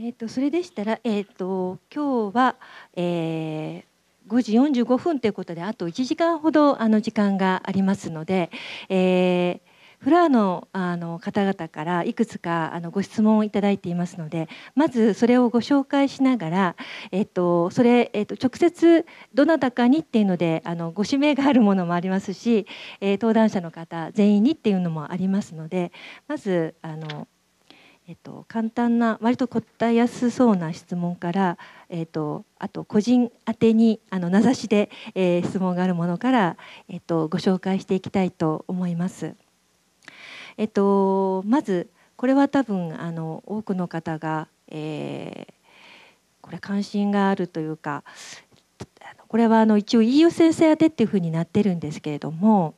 えーと、それでしたら、えーと、今日は、えー、5時45分ということであと1時間ほどあの時間がありますので、えー、フラーのあの方々からいくつかあのご質問をいただいていますのでまずそれをご紹介しながら、えーと、それ、えー、と直接どなたかにっていうのであのご指名があるものもありますし、えー、登壇者の方全員にっていうのもありますのでまずあの。えっと、簡単な割と答えやすそうな質問から、えっと、あと個人宛てにあの名指しで、えー、質問があるものから、えっと、ご紹介していきたいと思います。えっと、まずこれは多分あの多くの方が、えー、これ関心があるというかこれはあの一応飯尾先生宛てっていうふうになってるんですけれども。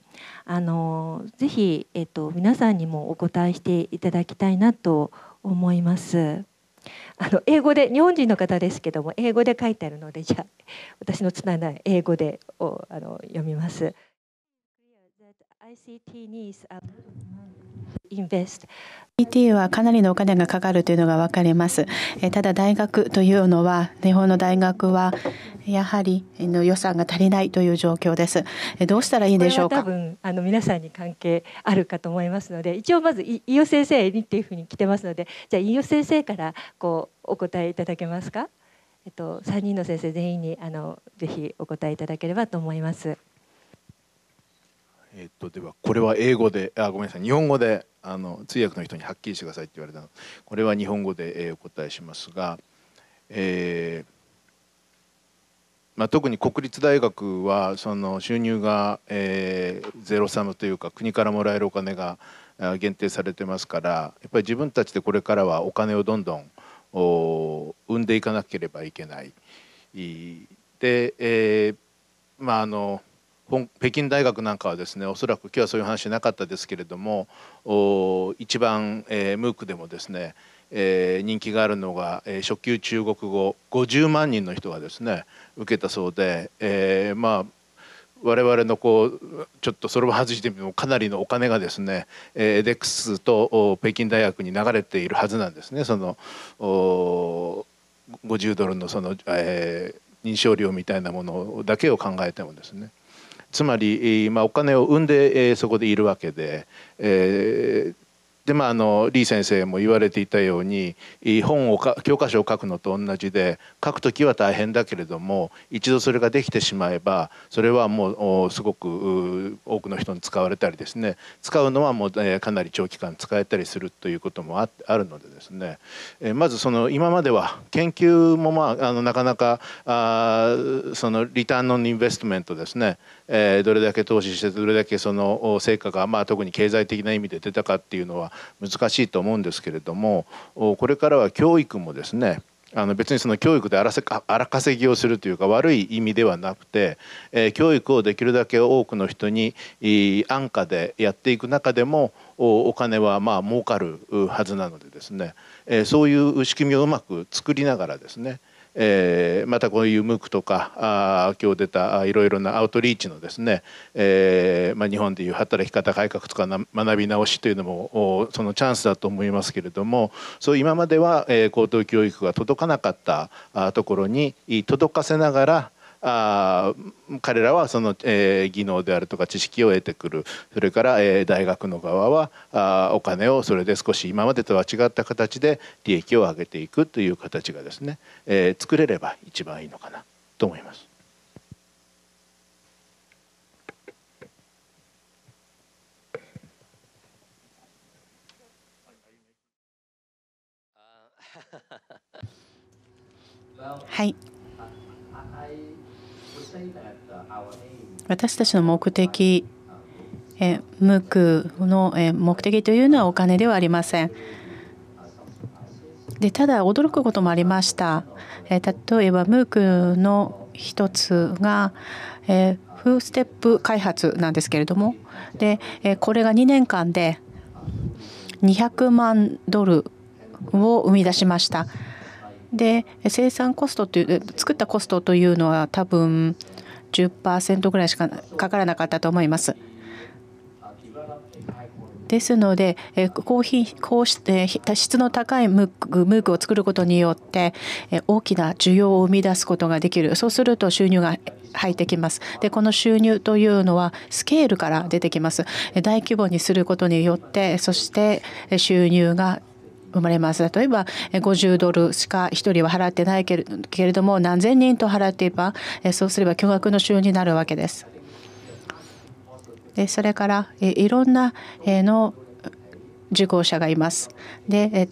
あのぜひ、えっと、皆さんにもお答えしていただきたいなと思います。あの英語で日本人の方ですけども英語で書いてあるのでじゃあ私のつなない英語でをあの読みます。IT はかなりのお金がかかるというのが分かります。ただ大学というのは日本の大学はやはり予算が足りないという状況です。どうしたらいいでしょうか。多分あの皆さんに関係あるかと思いますので、一応まず飯尾先生にっていうふうに来てますので、じゃあ飯尾先生からこうお答えいただけますか。えっと3人の先生全員にあのぜひお答えいただければと思います。えっと、ではこれは英語であごめんなさい日本語であの通訳の人にはっきりしてくださいって言われたのこれは日本語で、えお答えしますが、えーまあ、特に国立大学はその収入が、えー、ゼロサムというか国からもらえるお金が限定されてますからやっぱり自分たちでこれからはお金をどんどん生んでいかなければいけない。で、えー、まああの北京大学なんかはですねおそらく今日はそういう話なかったですけれども一番、えー、ムークでもですね、えー、人気があるのが、えー、初級中国語50万人の人がですね受けたそうで、えー、まあ我々のこうちょっとそれを外してみてもかなりのお金がですねエデックスと北京大学に流れているはずなんですねその50ドルのその、えー、認証料みたいなものだけを考えてもですね。つまり、まあ、お金を生んで、えー、そこでいるわけで、えー、でまああの李先生も言われていたように本をか教科書を書くのと同じで書く時は大変だけれども一度それができてしまえばそれはもうすごく多くの人に使われたりですね使うのはもう、えー、かなり長期間使えたりするということもああるのでですね、えー、まずその今までは研究もまああのなかなかあそのリターンオンインベストメントですねえー、どれだけ投資してどれだけその成果が、まあ、特に経済的な意味で出たかっていうのは難しいと思うんですけれどもこれからは教育もですねあの別にその教育で荒稼ぎをするというか悪い意味ではなくて、えー、教育をできるだけ多くの人に安価でやっていく中でもお金はまあ儲かるはずなのでですね、えー、そういう仕組みをうまく作りながらですねえー、またこういうムックとかあ今日出たいろいろなアウトリーチのですね、えーまあ、日本でいう働き方改革とか学び直しというのもそのチャンスだと思いますけれどもそう今までは、えー、高等教育が届かなかったところに届かせながらあ彼らはその、えー、技能であるとか知識を得てくるそれから、えー、大学の側はあお金をそれで少し今までとは違った形で利益を上げていくという形がですね、えー、作れれば一番いいのかなと思います。はい私たちの目的無垢の目的というのはお金ではありません。でただ驚くこともありました。例えばムークの一つが、えフーステップ開発なんですけれどもで、えこれが2年間で200万ドルを生み出しました。で生産コストという作ったコストというのは多分10%ぐらいしかかからなかったと思います。ですので、こうして質の高いムークムークを作ることによって大きな需要を生み出すことができる。そうすると収入が入ってきます。で、この収入というのはスケールから出てきます。大規模にすることによって、そして収入が生まれます例えば50ドルしか1人は払ってないけれども何千人と払っていればそうすれば巨額の収入になるわけです。でそれからいろんなの受講者がいます。で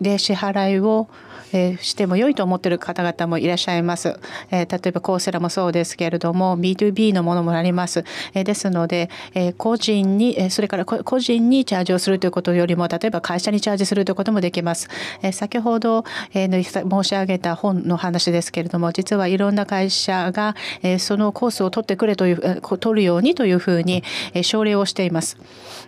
で支払いをえしても良いと思ってる方々もいらっしゃいます。え例えばコーセラもそうですけれども B2B のものもあります。えですので、え個人にそれから個人にチャージをするということよりも例えば会社にチャージするということもできます。え先ほど、え申し上げた本の話ですけれども実はいろんな会社が、えそのコースを取ってくれという取るようにというふうに、え奨励をしています。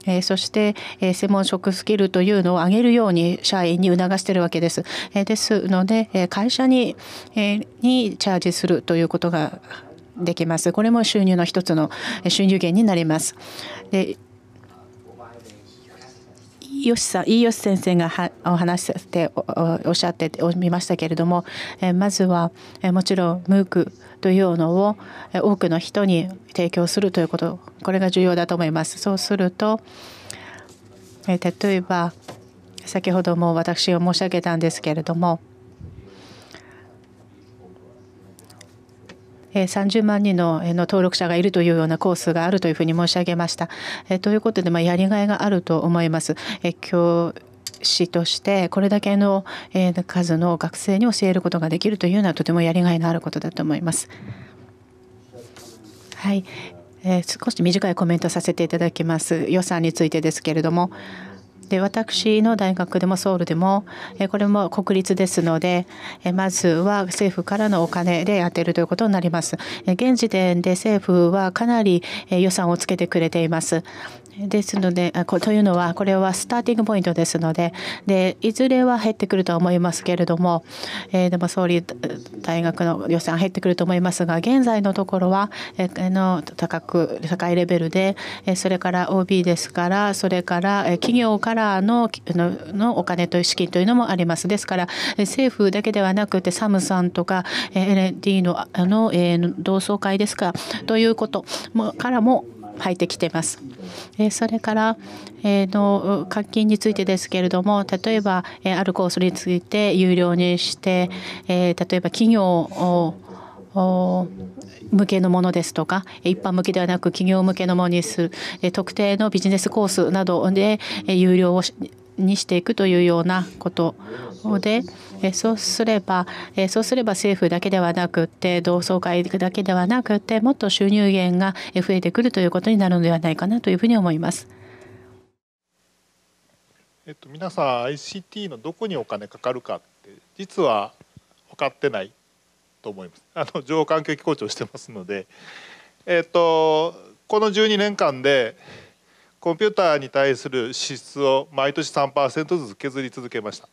えそして、え専門職スキルというのを上げるように社員に促しているわけです。えですますので会社ににチャージするということができます。これも収入の一つの収入源になります。でよしさん、飯吉先生がお話しさせておっしゃっておりましたけれども、まずはもちろんムークというのを多くの人に提供するということ、これが重要だと思います。そうすると、例えば先ほども私を申し上げたんですけれども30万人の登録者がいるというようなコースがあるというふうに申し上げました。ということで、まやりがいがあると思います。教師としてこれだけの数の学生に教えることができるというのはとてもやりがいのあることだと思います。はい、少し短いコメントさせていただきます。予算についてですけれども。で私の大学でもソウルでもこれも国立ですのでまずは政府からのお金で当てるということになります現時点で政府はかなり予算をつけてくれていますですのでというのはこれはスターティングポイントですのででいずれは減ってくるとは思いますけれども、えー、でも総理大学の予算減ってくると思いますが現在のところは、えー、の高く高いレベルでそれから OB ですからそれから企業からののお金という資金というのもありますですから政府だけではなくてサムさんとか LND のの同窓会ですかということもからも入ってきています。えそれから、えの課金についてですけれども例えば、えあるコースについて有料にして、え例えば企業を向けのものですとか一般向けではなく企業向けのものにする特定のビジネスコースなどで有料をにしていくというようなことで、そうすればそうすれば政府だけではなくって同窓会だけではなくてもっと収入源が増えてくるということになるのではないかなというふうに思います。えっと、皆さん ICT のどこにお金かかるかって実は分かってないと思います。あの情報環境機構長してますので、えっと、この12年間でコンピューターに対する支出を毎年3%ずつ削り続けました。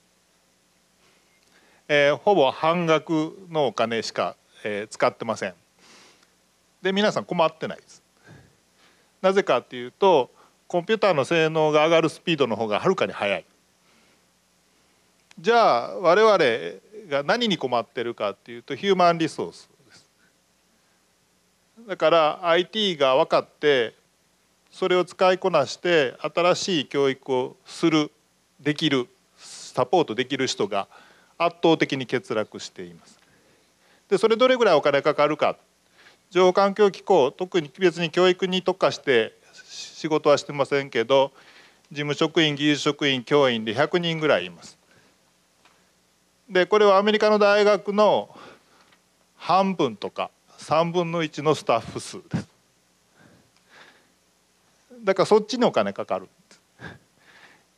えー、ほぼ半額のお金しか、えー、使ってませんで皆さん困ってないですなぜかっていうとコンピューターの性能が上がるスピードの方がはるかに速いじゃあ我々が何に困ってるかっていうとヒューマンリソースだから IT が分かってそれを使いこなして新しい教育をするできるサポートできる人が圧倒的に欠落しています。でそれどれぐらいお金かかるか情報環境機構特に別に教育に特化して仕事はしてませんけど事務職員技術職員教員で100人ぐらいいます。でこれはアメリカの大学の半分とか3分の1のスタッフ数です。だからそっちにお金かかる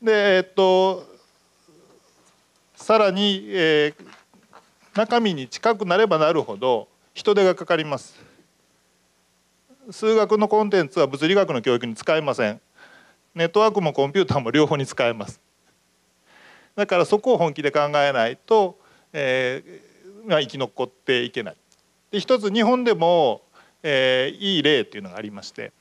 でえっとさらに、えー、中身に近くなればなるほど人手がかかります数学のコンテンツは物理学の教育に使えませんネットワークもコンピューターも両方に使えますだからそこを本気で考えないと、えーまあ、生き残っていけないで一つ日本でも、えー、いい例というのがありまして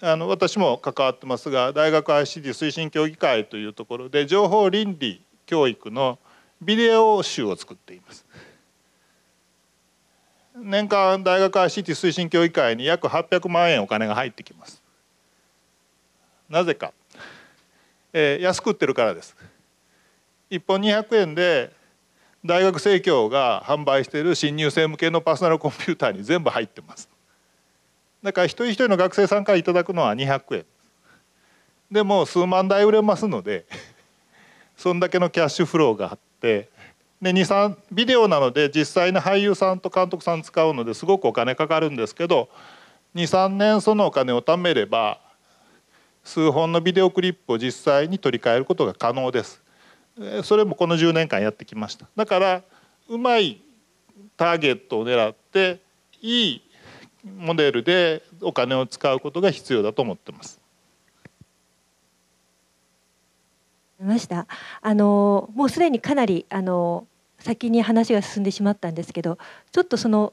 あの私も関わってますが大学 ICT 推進協議会というところで情報倫理教育のビデオ集を作っています年間大学 ICT 推進協議会に約800万円お金が入ってきますなぜか、えー、安く売ってるからです一本200円で大学生協が販売している新入生向けのパーソナルコンピューターに全部入ってますだから一人一人の学生さんからいただくのは200円でも数万台売れますのでそんだけのキャッシュフローがあってで23ビデオなので実際に俳優さんと監督さん使うのですごくお金かかるんですけど23年そのお金を貯めれば数本のビデオクリップを実際に取り替えることが可能ですそれもこの10年間やってきましただからうまいターゲットを狙っていいモデルでお金を使うことが必要だと思ってますましたあのもうすでにかなりあの先に話が進んでしまったんですけどちょっとその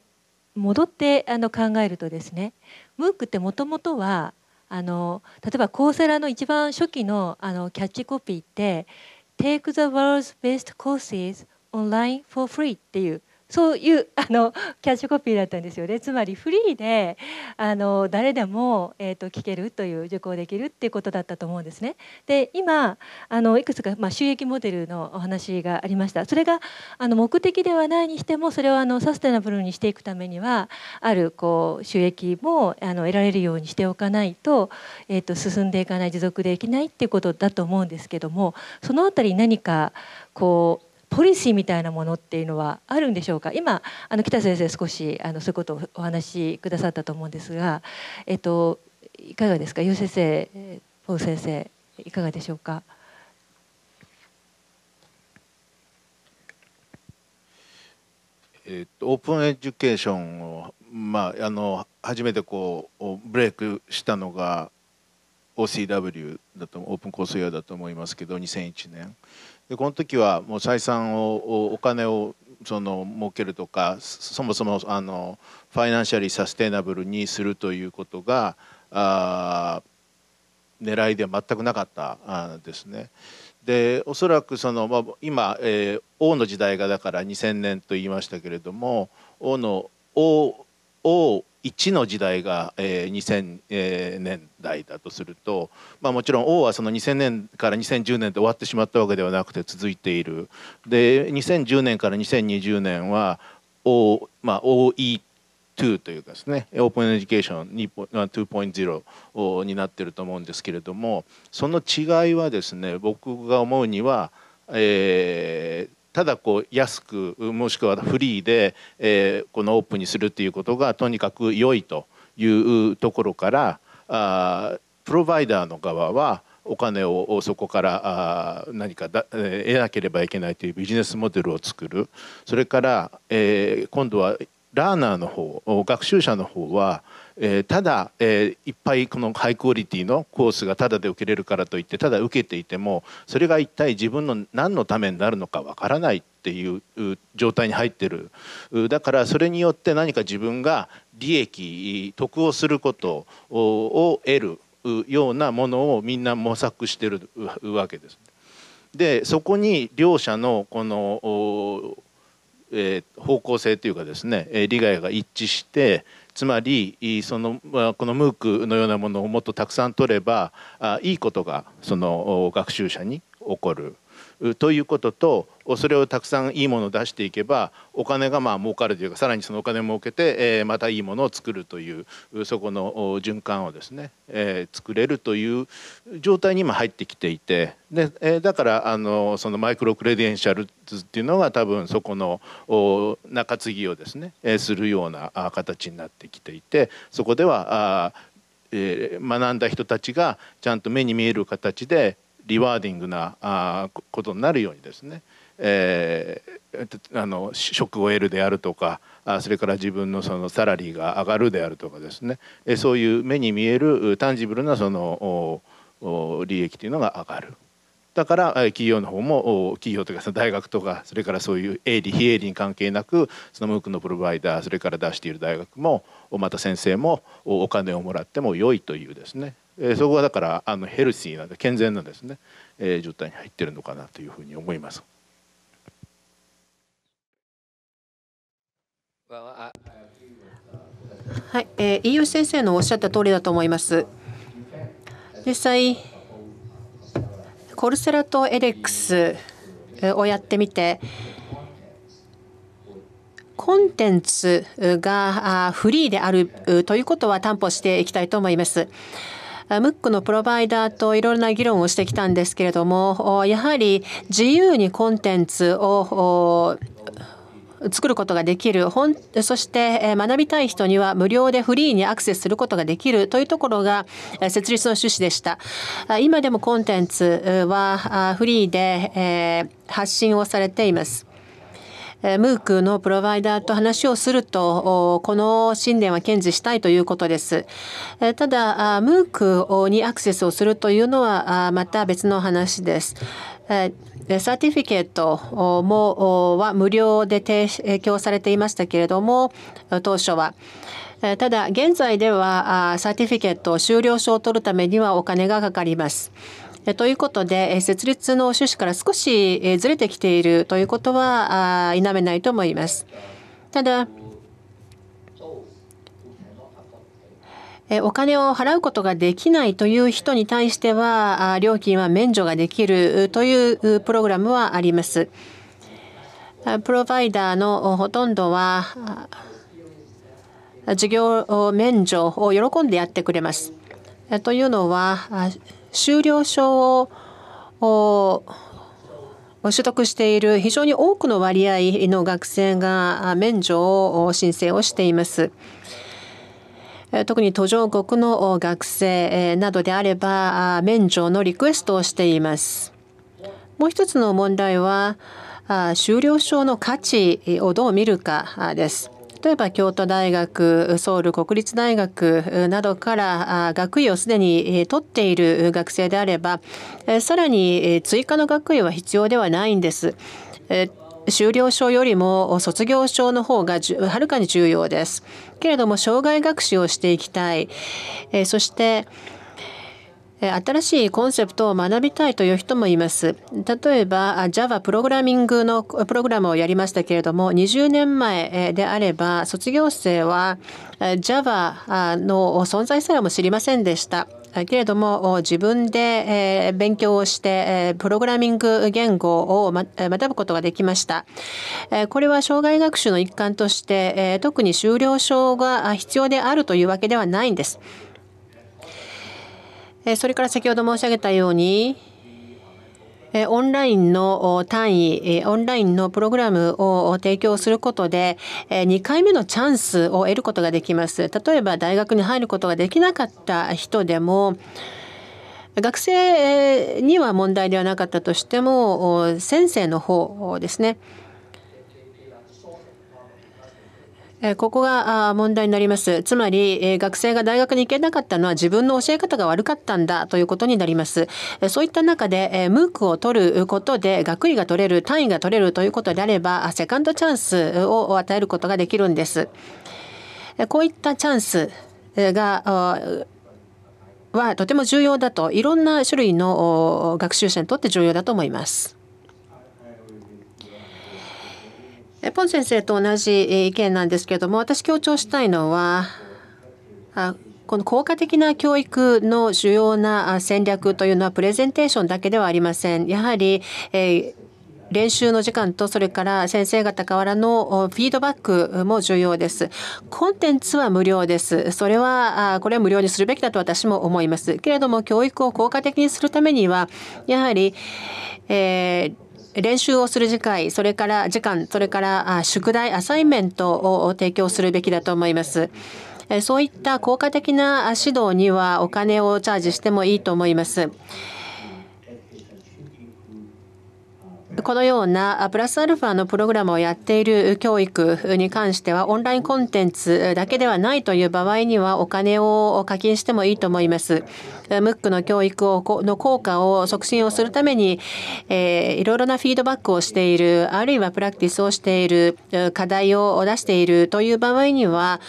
戻ってあの考えるとですねムークってもともとはあの例えばコーセラの一番初期のあのキャッチコピーって「Take the world's best courses online for free」っていうそういうあのキャッシュコピーだったんですよねつまりフリーであの誰でも、えーと、聞けるという受講できるっていうことだったと思うんですね。で今あのいくつか、まあ、収益モデルのお話がありましたそれがあの目的ではないにしてもそれをあのサステナブルにしていくためにはあるこう収益もあの得られるようにしておかないと,、えーと、と進んでいかない持続できないっていうことだと思うんですけどもその辺り何かこうポリシーみたいなものっていうのはあるんでしょうか今あの北先生少しあのそういうことをお話しくださったと思うんですが、えっと、いかがですか優先生ポー先生いかがでしょうか。えー、っと、オープンエデュケーションを、まあ、あの初めてこうブレイクしたのが OCW だとオープンコースウだと思いますけど2001年。でこの時はもう採算をお金をその儲けるとかそもそもあのファイナンシャリーサステイナブルにするということがあ狙いでは全くなかったですね。でおそらくその、まあ、今、えー、王の時代がだから2000年と言いましたけれども王の王王1の時代が、えー、2000年代だとすると、まあ、もちろん王はその2000年から2010年で終わってしまったわけではなくて続いているで2010年から2020年は王、まあ、OE2 というかですねオープンエデュケーション2.0になってると思うんですけれどもその違いはですね僕が思うには、えー、ただこう安くもしくはフリーで、えー、このオープンにするということがとにかく良いというところからあプロバイダーの側はお金をそこからあ何かだ、えー、得なければいけないというビジネスモデルを作るそれから、えー、今度はラーナーの方学習者の方はえー、ただ、えー、いっぱいこのハイクオリティのコースがただで受けれるからといってただ受けていてもそれが一体自分の何のためになるのかわからないっていう状態に入ってるだからそれによって何か自分が利益得をすることを得るようなものをみんな模索してるわけです。でそこに両者のこの、えー、方向性というかですね利害が一致してつまりそのこのムークのようなものをもっとたくさん取ればいいことがその学習者に起こる。ということとそれをたくさんいいものを出していけばお金がまあ儲かるというかさらにそのお金を儲けて、えまたいいものを作るというそこの循環をですね、え作れるという状態に今入ってきていてで、えだからあのそのマイクロクレデンシャルズっていうのが多分そこの中継ぎをですね、えするような形になってきていてそこではあえ学んだ人たちがちゃんと目に見える形でリワーディングなあことになるようにですね、えー、あの職を得るであるとかあそれから自分のそのサラリーが上がるであるとかですねそういう目に見えるタンジブルなそのお利益というのが上がる。だから企業の方も企業とか大学とかそれからそういう営利非営利に関係なくそのムークのプロバイダーそれから出している大学もまた先生もお金をもらっても良いというですねえそこはだからあのヘルシーなんで健全なんですね、え状態に入ってるのかなというふうに思います。はい、えー、飯吉先生のおっしゃった通りだと思います。実際コルセラとエデックスをやってみてコンテンツがフリーであるということは担保していきたいと思います。ムックのプロバイダーといろんな議論をしてきたんですけれどもやはり自由にコンテンツを作ることができる本そして学びたい人には無料でフリーにアクセスすることができるというところが設立の趣旨でした今でもコンテンツはフリーで発信をされていますムークのプロバイダーと話をするとこの信念は堅持したいということですただムークにアクセスをするというのはまた別の話ですサーティフィケートもは無料で提供されていましたけれども当初はただ現在ではサーティフィケート終了証を取るためにはお金がかかります。えということで、え設立の趣旨から少し、えずれてきているということは否めないと思います。ただ、お金を払うことができないという人に対しては料金は免除ができるというプログラムはあります。プロバイダーのほとんどは事業免除を喜んでやってくれます。というのは修了証を取得している非常に多くの割合の学生が免除を申請をしています。特に途上国の学生などであれば免除のリクエストをしています。もう一つの問題は修了証の価値をどう見るかです。例えば京都大学ソウル国立大学などから学位をすでに取っている学生であればさらに追加の学位は必要ではないんです。修了証よりも卒業証の方がはるかに重要です。けれども、障害学習をしていきたい。えそして、新しいコンセプトを学びたいという人もいます。例えば Java プログラミングのプログラムをやりましたけれども20年前であれば卒業生は Java の存在すらも知りませんでした。けれども自分で勉強をしてプログラミング言語を学ぶことができましたこれは障害学習の一環として特に修了証が必要であるというわけではないんですえそれから先ほど申し上げたようにオンラインの単位、オンラインのプログラムを提供することで、2回目のチャンスを得ることができます。例えば大学に入ることができなかった人でも、学生には問題ではなかったとしても、先生の方ですね。えここが問題になります。つまり、え学生が大学に行けなかったのは自分の教え方が悪かったんだということになります。えそういった中で、えムークを取ることで学位が取れる、単位が取れるということであれば、セカンドチャンスを与えることができるんです。えこういったチャンスが、はとても重要だといろんな種類の学習者にとって重要だと思います。ポン先生と同じ意見なんですけれども私強調したいのはこの効果的な教育の主要な戦略というのはプレゼンテーションだけではありません。やはり、え練習の時間とそれから先生方からのフィードバックも重要です。コンテンツは無料です。それはこれは無料にするべきだと私も思います。けれども教育を効果的にするためにはやはり、えー練習をする時間それから時間それから宿題アサイメントを提供するべきだと思います。そういった効果的な指導にはお金をチャージしてもいいと思います。このようなプラスアルファのプログラムをやっている教育に関してはオンラインコンテンツだけではないという場合にはお金を課金してもいいと思います。ムックの教育をの効果を促進をするために、えー、いろいろなフィードバックをしているあるいはプラクティスをしている課題を出しているという場合には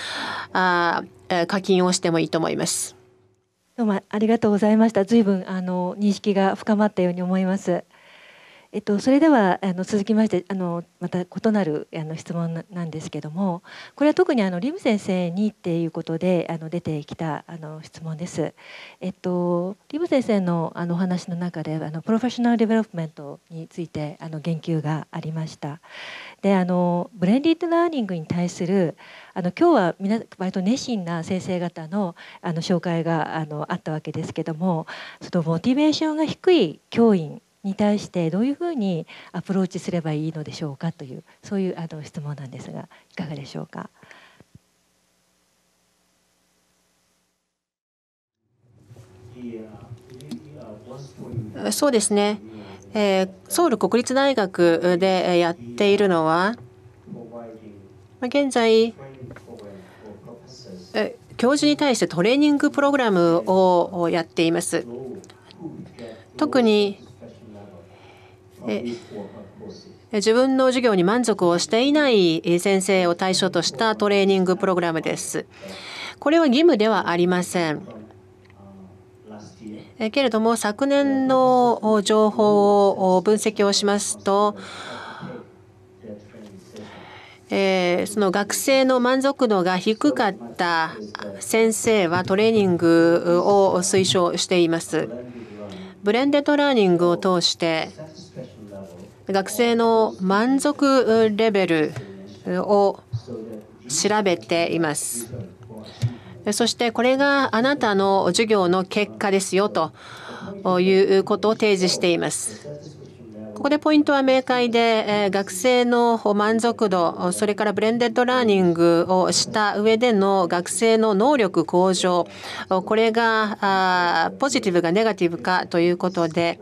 あ課金をしてもいいと思います。どうもありがとうございました。随分あの認識が深まったように思います。えっと、それではあの続きましてあのまた異なるあの質問なんですけどもこれは特にあのリム先生にっていうことであの出てきたあの質問です。えっと、リム先生のあのお話の中であのプロフェッショナルデベロップメントについてあの言及がありました。であのブレンディッドラーニングに対するあの今日は皆割と熱心な先生方のあの紹介があのあったわけですけどもそのモチベーションが低い教員に対してどういうふうにアプローチすればいいのでしょうかというそういうあの質問なんですがいかがでしょうか。そうですね、えー、ソウル国立大学でやっているのは現在教授に対してトレーニングプログラムをやっています。特に自分の授業に満足をしていない先生を対象としたトレーニングプログラムです。これは義務ではありません。けれども昨年の情報を分析をしますとえー、その学生の満足度が低かった先生はトレーニングを推奨しています。ブレンデッドラーニングを通して学生の満足レベルを調べています。そしてこれがあなたの授業の結果ですよということを提示しています。ここでポイントは明快で学生の満足度それからブレンデッドラーニングをした上での学生の能力向上これがポジティブがネガティブかということで。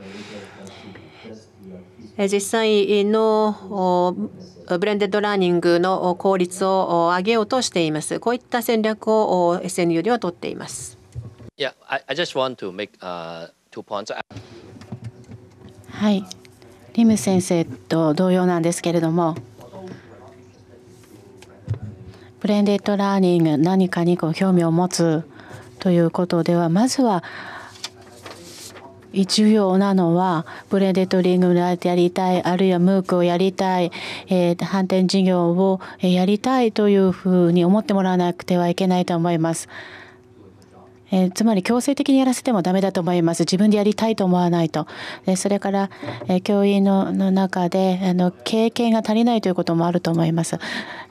実際のブレンデッドラーニングの効率を上げようとしています。こういった戦略を SNU では取っています。はい、リム先生と同様なんですけれども、ブレンデッドラーニング何かにこう興味を持つということではまずは重要なのはブレンデトリングをやりたいあるいはムークをやりたい、えー、反転事業をやりたいというふうに思ってもらわなくてはいけないと思います。えー、つまり強制的にやらせてもダメだと思います自分でやりたいと思わないとでそれから、えー、教員の中であの経験が足りないということもあると思います、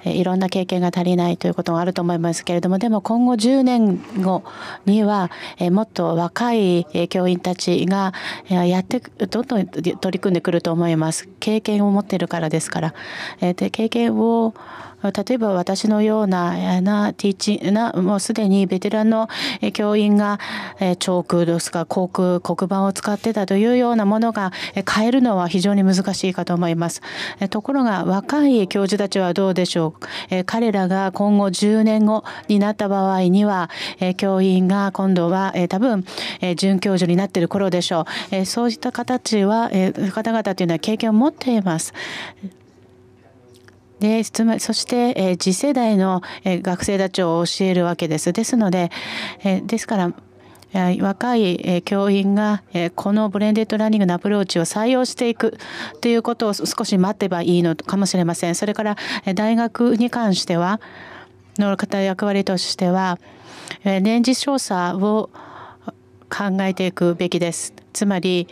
えー、いろんな経験が足りないということもあると思いますけれどもでも今後10年後には、えもっと若い教員たちがやってどんどん取り組んでくると思います経験を持っているからですから、えで経験を例えば私のようななティーチなもうすでにベテランの教員がチョークですか航空黒板を使ってたというようなものが変えるのは非常に難しいかと思います。ところが若い教授たちはどうでしょう彼らが今後10年後になった場合には教員が今度は多分准教授になっている頃でしょうそういった形は方々というのは経験を持っています。でそして、えー、次世代の、えー、学生たちを教えるわけです。ですので、えー、ですから若い教員がこのブレンデッドラーニングのアプローチを採用していくということを少し待てばいいのかもしれません。それから大学に関してはの方役割としては年次調査を考えていくべきです。つまり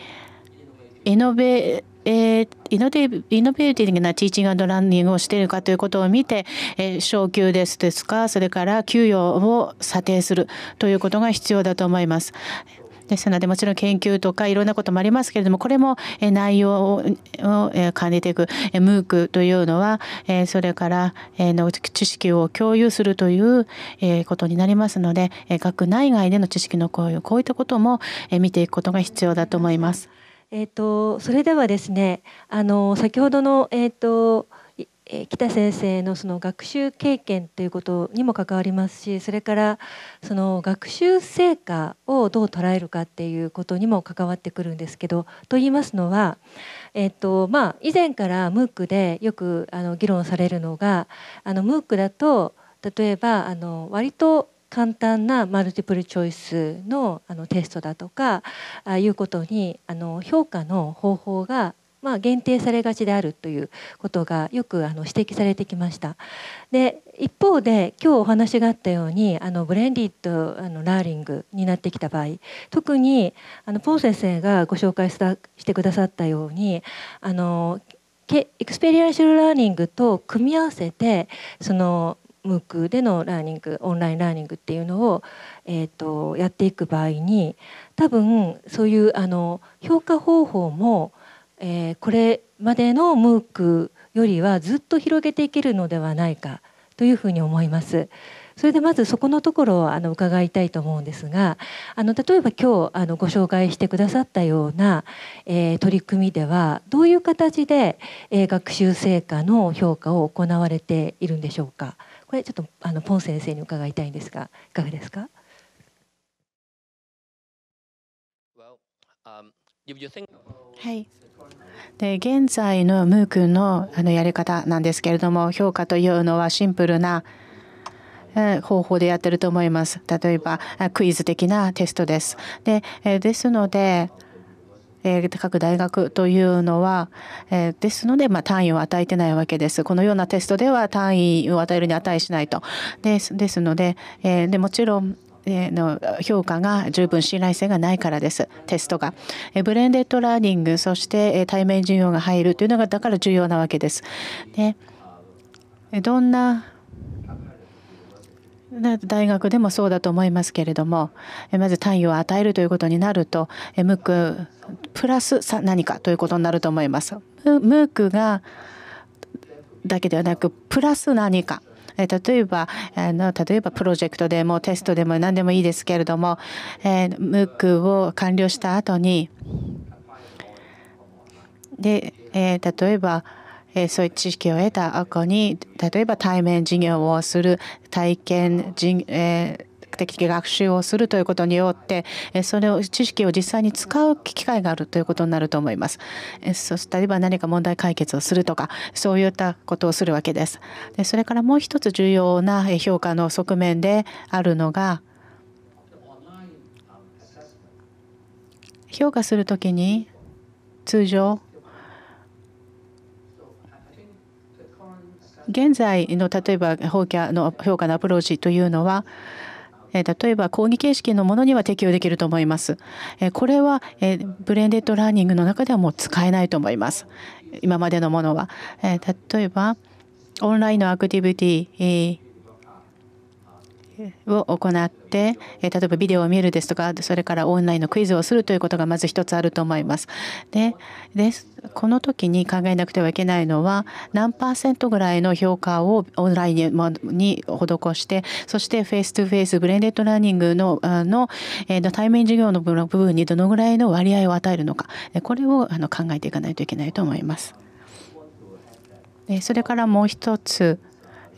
イノベーえー、イノイノベーティブなティーチングランニングをしているかということを見て、えー、昇給ですですかそれから給与を査定するということが必要だと思います。ですのでもちろん研究とかいろんなこともありますけれどもこれも内容を兼ねていく MOOC というのはそれからの知識を共有するということになりますので学内外での知識の共有こういったことも見ていくことが必要だと思います。えーと、それではですねあの先ほどの、えーとえ北先生のその学習経験ということにも関わりますしそれからその学習成果をどう捉えるかっていうことにも関わってくるんですけどと言いますのは、えーとまあ、以前から MOOC でよくあの議論されるのがあの MOOC だと例えばあの割と簡単なマルティプルチョイスのあのテストだとかあいうことにあの評価の方法がまあ、限定されがちであるということがよくあの指摘されてきました。で一方で今日お話があったようにあのブレンディッドあのラーリングになってきた場合特にあのポー先生がご紹介したしてくださったようにあのエクスペリエンシャルラーニングと組み合わせてその MOOC でのラーニングオンラインラーニングっていうのを、えーと、やっていく場合に多分そういうあの評価方法も、えー、これまでの MOOC よりはずっと広げていけるのではないかというふうに思います。それでまずそこのところをあの伺いたいと思うんですがあの例えば今日あのご紹介してくださったような、えー、取り組みではどういう形で、えー、学習成果の評価を行われているんでしょうか。これちょっとあのポン先生に伺いたいんですがいかがですか well,、um, はいで現在のムー君のあのやり方なんですけれども評価というのはシンプルな方法でやってると思います。例えばクイズ的なテストです。でですのでえー、各大学というのは、えー、ですので、まあ、単位を与えてないわけです。このようなテストでは単位を与えるに値しないと。ですですので,、えー、でもちろんの評価が十分信頼性がないからですテストがブレンデッドラーニングそして対面授業が入るというのがだから重要なわけです。でどんな大学でもそうだと思いますけれどもまず単位を与えるということになるとムークプラス何かということになると思います。ムークがだけではなくプラス何か例えばあの例えばプロジェクトでもテストでも何でもいいですけれども、えー、ムクを完了した後にで、え例えばそういう知識を得た後に例えば対面授業をする体験的学習をするということによってそれを知識を実際に使う機会があるということになると思います。そう例えば何か問題解決をするとかそういったことをするわけです。でそれからもう一つ重要な評価の側面であるのが評価するときに通常現在の例えば評価の評価のアプローチというのは例えば講義形式のものには適用できると思います。これはブレンデッドラーニングの中ではもう使えないと思います。今までのものは。例えばオンラインのアクティビティを行って例えばビデオを見るですとかそれからオンラインのクイズをするということがまず一つあると思います。でこの時に考えなくてはいけないのは何パーセントぐらいの評価をオンラインに施してそしてフェイス2フェイスブレンデッドラーニングのの対面授業の部分にどのぐらいの割合を与えるのかこれを考えていかないといけないと思います。それからもう一つ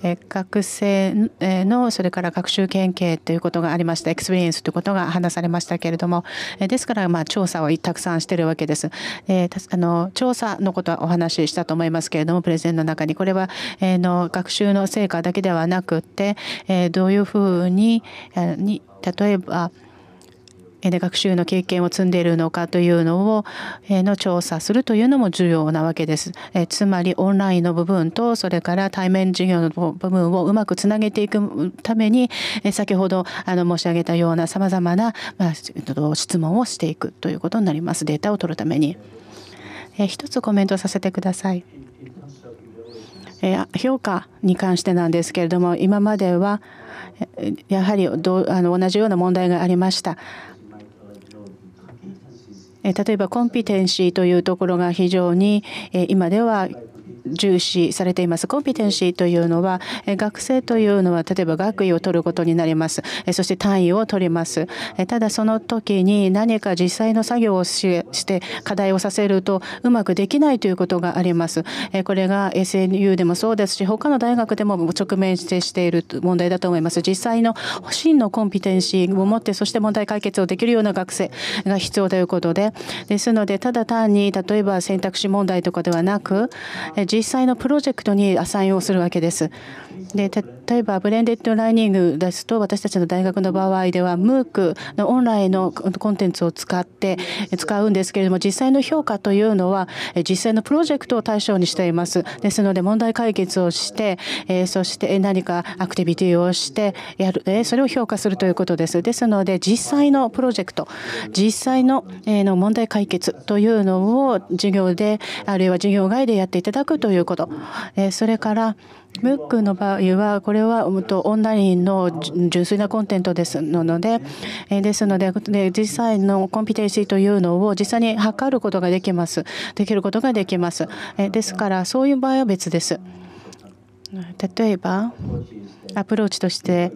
学生のそれから学習研究ということがありましたエクスペリエンスということが話されましたけれどもですからまあ調査をたくさんしてるわけです。えあの調査のことはお話ししたと思いますけれどもプレゼンの中にこれは、えの学習の成果だけではなくって、えどういうふうにに例えば、で学習の経験を積んでいるのかというのをの調査するというのも重要なわけです。えつまりオンラインの部分とそれから対面授業の部分をうまくつなげていくために先ほどあの申し上げたようなさまざまな、質問をしていくということになりますデータを取るために。え一つコメントさせてください。評価に関してなんですけれども今まではやはり同じような問題がありました。例えばコンピテンシーというところが非常に今では重視されていますコンピテンシーというのは学生というのは例えば学位を取ることになりますそして単位を取りますただその時に何か実際の作業をして課題をさせるとうまくできないということがありますこれが SNU でもそうですし他の大学でも直面している問題だと思います実際の真のコンピテンシーを持ってそして問題解決をできるような学生が必要ということでですのでただ単に例えば選択肢問題とかではなく実実際のプロジェクトにアサインをするわけです。で例えばブレンデッドラーニングですと私たちの大学の場合では MOOC のオンラインのコンテンツを使って使うんですけれども実際の評価というのは実際のプロジェクトを対象にしていますですので問題解決をしてそして何かアクティビティをしてやるそれを評価するということですですので実際のプロジェクト実際のの問題解決というのを授業であるいは授業外でやっていただくということそれからムックの場合はこれはオンラインの純粋なコンテンツですのでですので実際のコンピテンシーというのを実際に測ることができますできることができますですからそういう場合は別です。例えばアプローチとして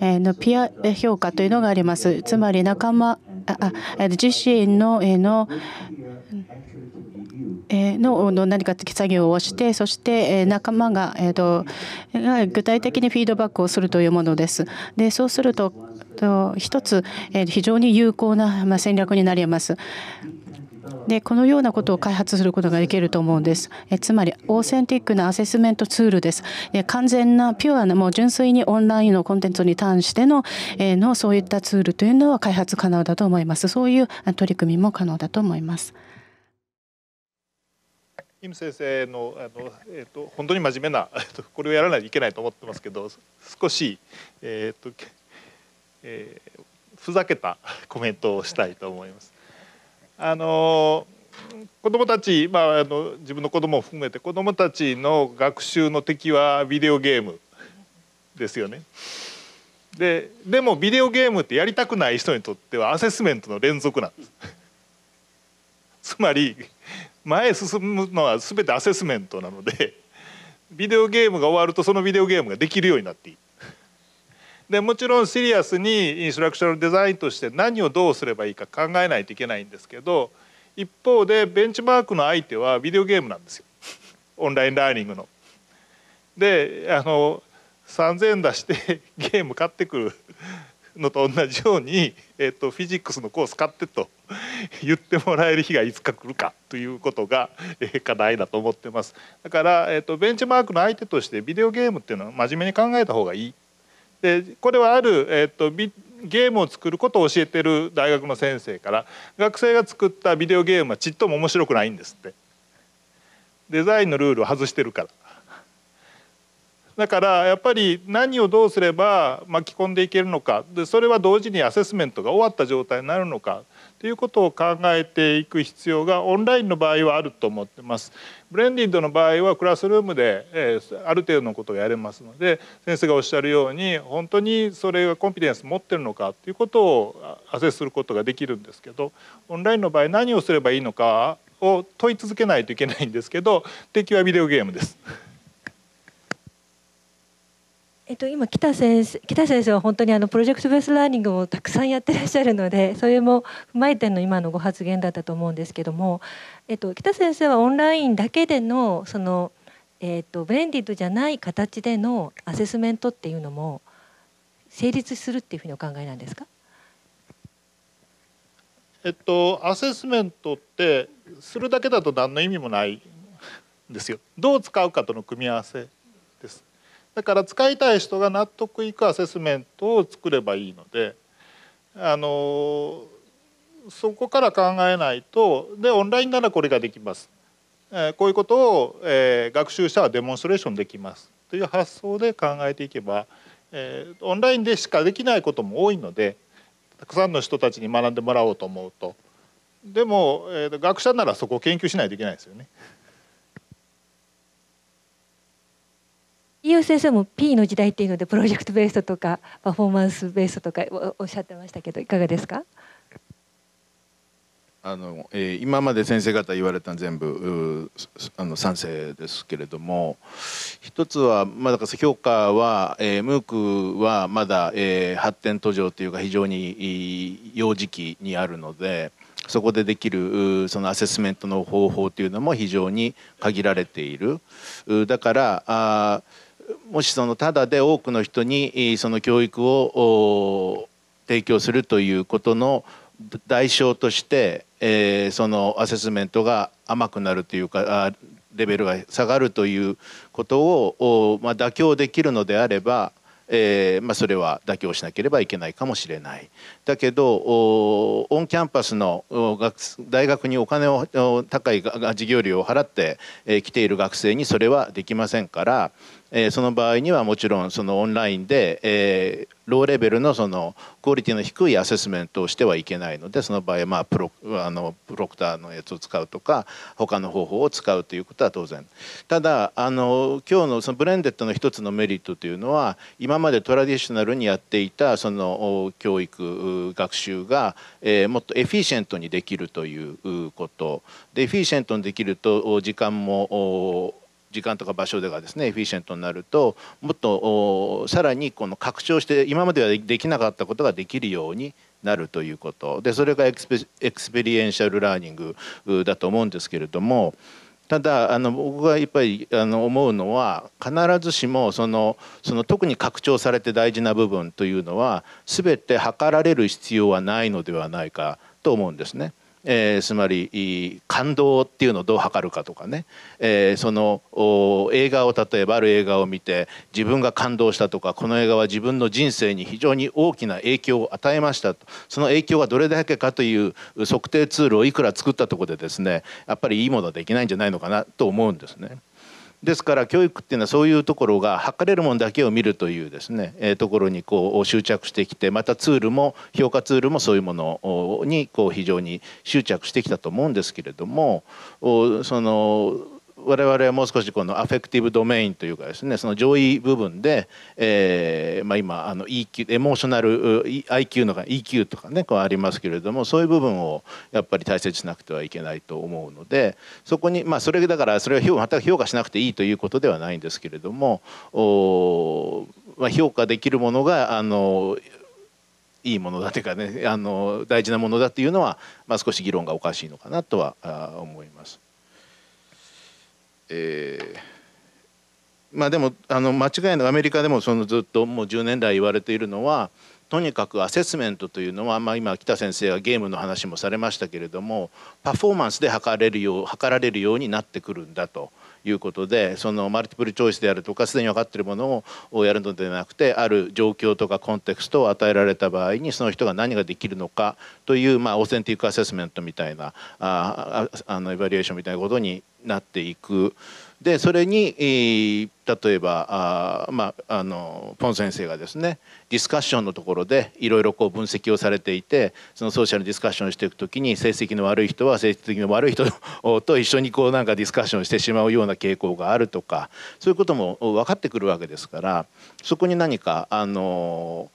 のピア評価というのがありますつまり仲間あ自身ののの何か作業をしてそして仲間が具体的にフィードバックをするというものです。でそうすると一つ非常に有効な戦略になります。でこのようなことを開発することができると思うんですえつまりオーセンティックなアセスメントツールですえ完全なピュアなもう純粋にオンラインのコンテンツに関しての,、えのそういったツールというのは開発可能だと思いますそういう取り組みも可能だと思います。イム先生のあの、えーと、本当に真面目なえとこれをやらないといけないと思ってますけど少し、えーとえー、ふざけたコメントをしたいと思います。あの子どもたち、まあ、あの自分の子どもを含めて子どもたちの学習の敵はビデオゲームですよね。ででもビデオゲームってやりたくない人にとってはアセスメントの連続なんです。つまり前進むのは全てアセスメントなので ビデオゲームが終わるとそのビデオゲームができるようになっていい。でもちろんシリアスにインストラクショナルデザインとして何をどうすればいいか考えないといけないんですけど一方でベンチマークの相手はビデオゲームなんですよ オンラインラーニングの。であの3,000円出して ゲーム買ってくるのと同じように、えっと、フィジックスのコース買ってと。言ってもらえる日がいつか来るかということが、えー、課題だと思ってます。だから、えーと、ベンチマークの相手としてビデオゲームっていうのは真面目に考えた方がいい。でこれはある、えーと、ビゲームを作ることを教えてる大学の先生から学生が作ったビデオゲームはちっとも面白くないんですって。デザインのルールを外してるから。だからやっぱり何をどうすれば巻き込んでいけるのかでそれは同時にアセスメントが終わった状態になるのかっていうことを考えていく必要がオンラインの場合はあると思ってます。ブレンディッドの場合はクラスルームで、えある程度のことをやれますので先生がおっしゃるように本当にそれがコンピデンス持ってるのかっていうことをアセスすることができるんですけどオンラインの場合何をすればいいのかを問い続けないといけないんですけど敵はビデオゲームです。えっと、今北先生北先生は本当にあのプロジェクトベースラーニングをたくさんやってらっしゃるのでそれも踏まえての今のご発言だったと思うんですけども、えっと、北先生はオンラインだけでのその、えっと、ブレンディッドじゃない形でのアセスメントっていうのも成立するっていうふうにお考えなんですかえっと、アセスメントってするだけだと何の意味もないんですよ。どう使うかとの組み合わせです。だから使いたい人が納得いくアセスメントを作ればいいのであのそこから考えないとでオンラインならこれができます、えこういうことを、え学習者はデモンストレーションできますという発想で考えていけば、えオンラインでしかできないことも多いのでたくさんの人たちに学んでもらおうと思うとでも、えー、学者ならそこを研究しないといけないですよね。伊 u 先生も P の時代っていうのでプロジェクトベースとかパフォーマンスベースとかおっしゃってましたけどいかがですかあの、えー、今まで先生方言われた全部あの賛成ですけれども一つは、まあ、だから評価は、えー、ムークはまだ、えー、発展途上というか非常に幼児期にあるのでそこでできるそのアセスメントの方法というのも非常に限られているだからあもしそのただで多くの人にその教育を提供するということの代償として、えー、そのアセスメントが甘くなるというかレベルが下がるということを、まあ、妥協できるのであれば、えーまあ、それは妥協しなければいけないかもしれないだけどオンキャンパスの大学にお金を高い授業料を払って来ている学生にそれはできませんからその場合にはもちろんそのオンラインでローレベルのそのクオリティの低いアセスメントをしてはいけないのでその場合はまあプロあのプロクターのやつを使うとか他の方法を使うということは当然ただあの今日のそのブレンデッドの一つのメリットというのは今までトラディショナルにやっていたその教育学習が、えー、もっとエフィシェントにできるということでエフィシェントにできると時間も時間とか場所でがですねエフィシェントになるともっとさらにこの拡張して今まではできなかったことができるようになるということでそれがエクスペリエンシャルラーニングだと思うんですけれども。ただあの僕がやっぱりあの思うのは必ずしもそのその特に拡張されて大事な部分というのは全て測られる必要はないのではないかと思うんですね。えー、つまり感動っていうのをどう測るかとかね、えー、その映画を例えばある映画を見て自分が感動したとかこの映画は自分の人生に非常に大きな影響を与えましたとその影響がどれだけかという測定ツールをいくら作ったとこでですねやっぱりいいものはできないんじゃないのかなと思うんですね。ですから教育っていうのはそういうところが測れるものだけを見るというですね、えところにこう執着してきてまたツールも評価ツールもそういうものにこう非常に執着してきたと思うんですけれどもその我々はもう少しこのアフェクティブドメインというかですねその上位部分で、えーまあ、今あの EQ エモーショナル IQ の EQ とかねこうありますけれどもそういう部分をやっぱり大切しなくてはいけないと思うのでそこにまあそれだからそれを全く評価しなくていいということではないんですけれどもお、まあ、評価できるものがあのいいものだというかねあの大事なものだっていうのは、まあ、少し議論がおかしいのかなとは思います。えーまあでもあの間違いなくアメリカでもそのずっともう10年来言われているのはとにかくアセスメントというのは、まあ、今北先生はゲームの話もされましたけれどもパフォーマンスで測れるよう測られるようになってくるんだということでそのマルティプルチョイスであるとかすでに分かっているものをやるのではなくてある状況とかコンテクストを与えられた場合にその人が何ができるのかという、まあ、オーセンティックアセスメントみたいなああのエバリエーションみたいなことになっていく。でそれに例えばあ、まあ、あのポン先生がですねディスカッションのところでいろいろ分析をされていてそのソーシャルディスカッションしていく時に成績の悪い人は成績の悪い人 と一緒にこうなんかディスカッションしてしまうような傾向があるとかそういうことも分かってくるわけですからそこに何かあの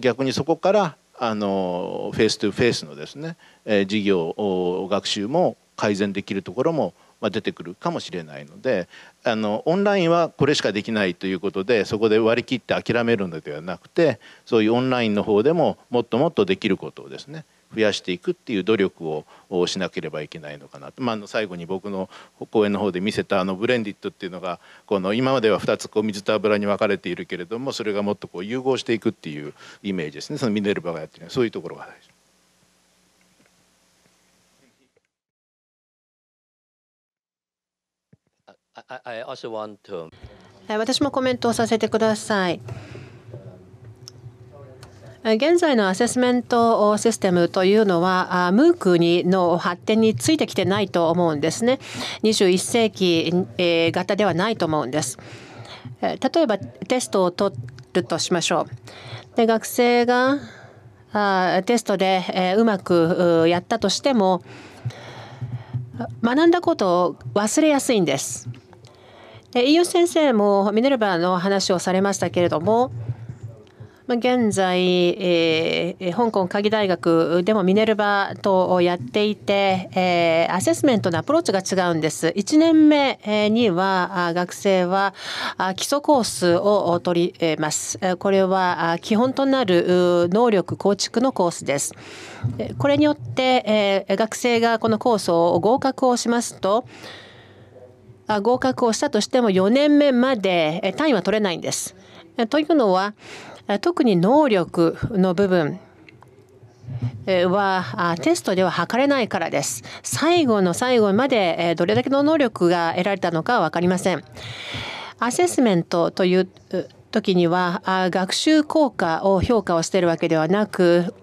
逆にそこからあのフェイストゥフェイスのですね、えー、授業学習も改善できるところもまあ、出てくるかもしれないのであのオンラインはこれしかできないということでそこで割り切って諦めるのではなくてそういうオンラインの方でももっともっとできることをですね増やしていくっていう努力をしなければいけないのかなと、まあ、最後に僕の講演の方で見せたあのブレンディットっていうのがこの今までは2つこう水と油に分かれているけれどもそれがもっとこう融合していくっていうイメージですねそのミネルヴァがやってるそういうところが大事。私もコメントをさせてください。現在のアセスメントシステムというのは、ムークにの発展についてきてないと思うんですね。21世紀型ではないと思うんです。例えばテストを取るとしましょう。で学生がテストでうまくやったとしても学んだことを忘れやすいんです。飯吉先生もミネルヴァの話をされましたけれども現在、えー、香港科技大学でもミネルバとやっていて、えー、アセスメントのアプローチが違うんです。1年目には学生は基礎コースを取ります。これは基本となる能力構築のコースです。これによって、えー、学生がこのコースを合格をしますと、合格をしたとしても4年目まで単位は取れないんです。というのは特に能力の部分はテストでは測れないからです。最後の最後までどれだけの能力が得られたのかは分かりません。アセスメントという時には学習効果を評価をしているわけではなく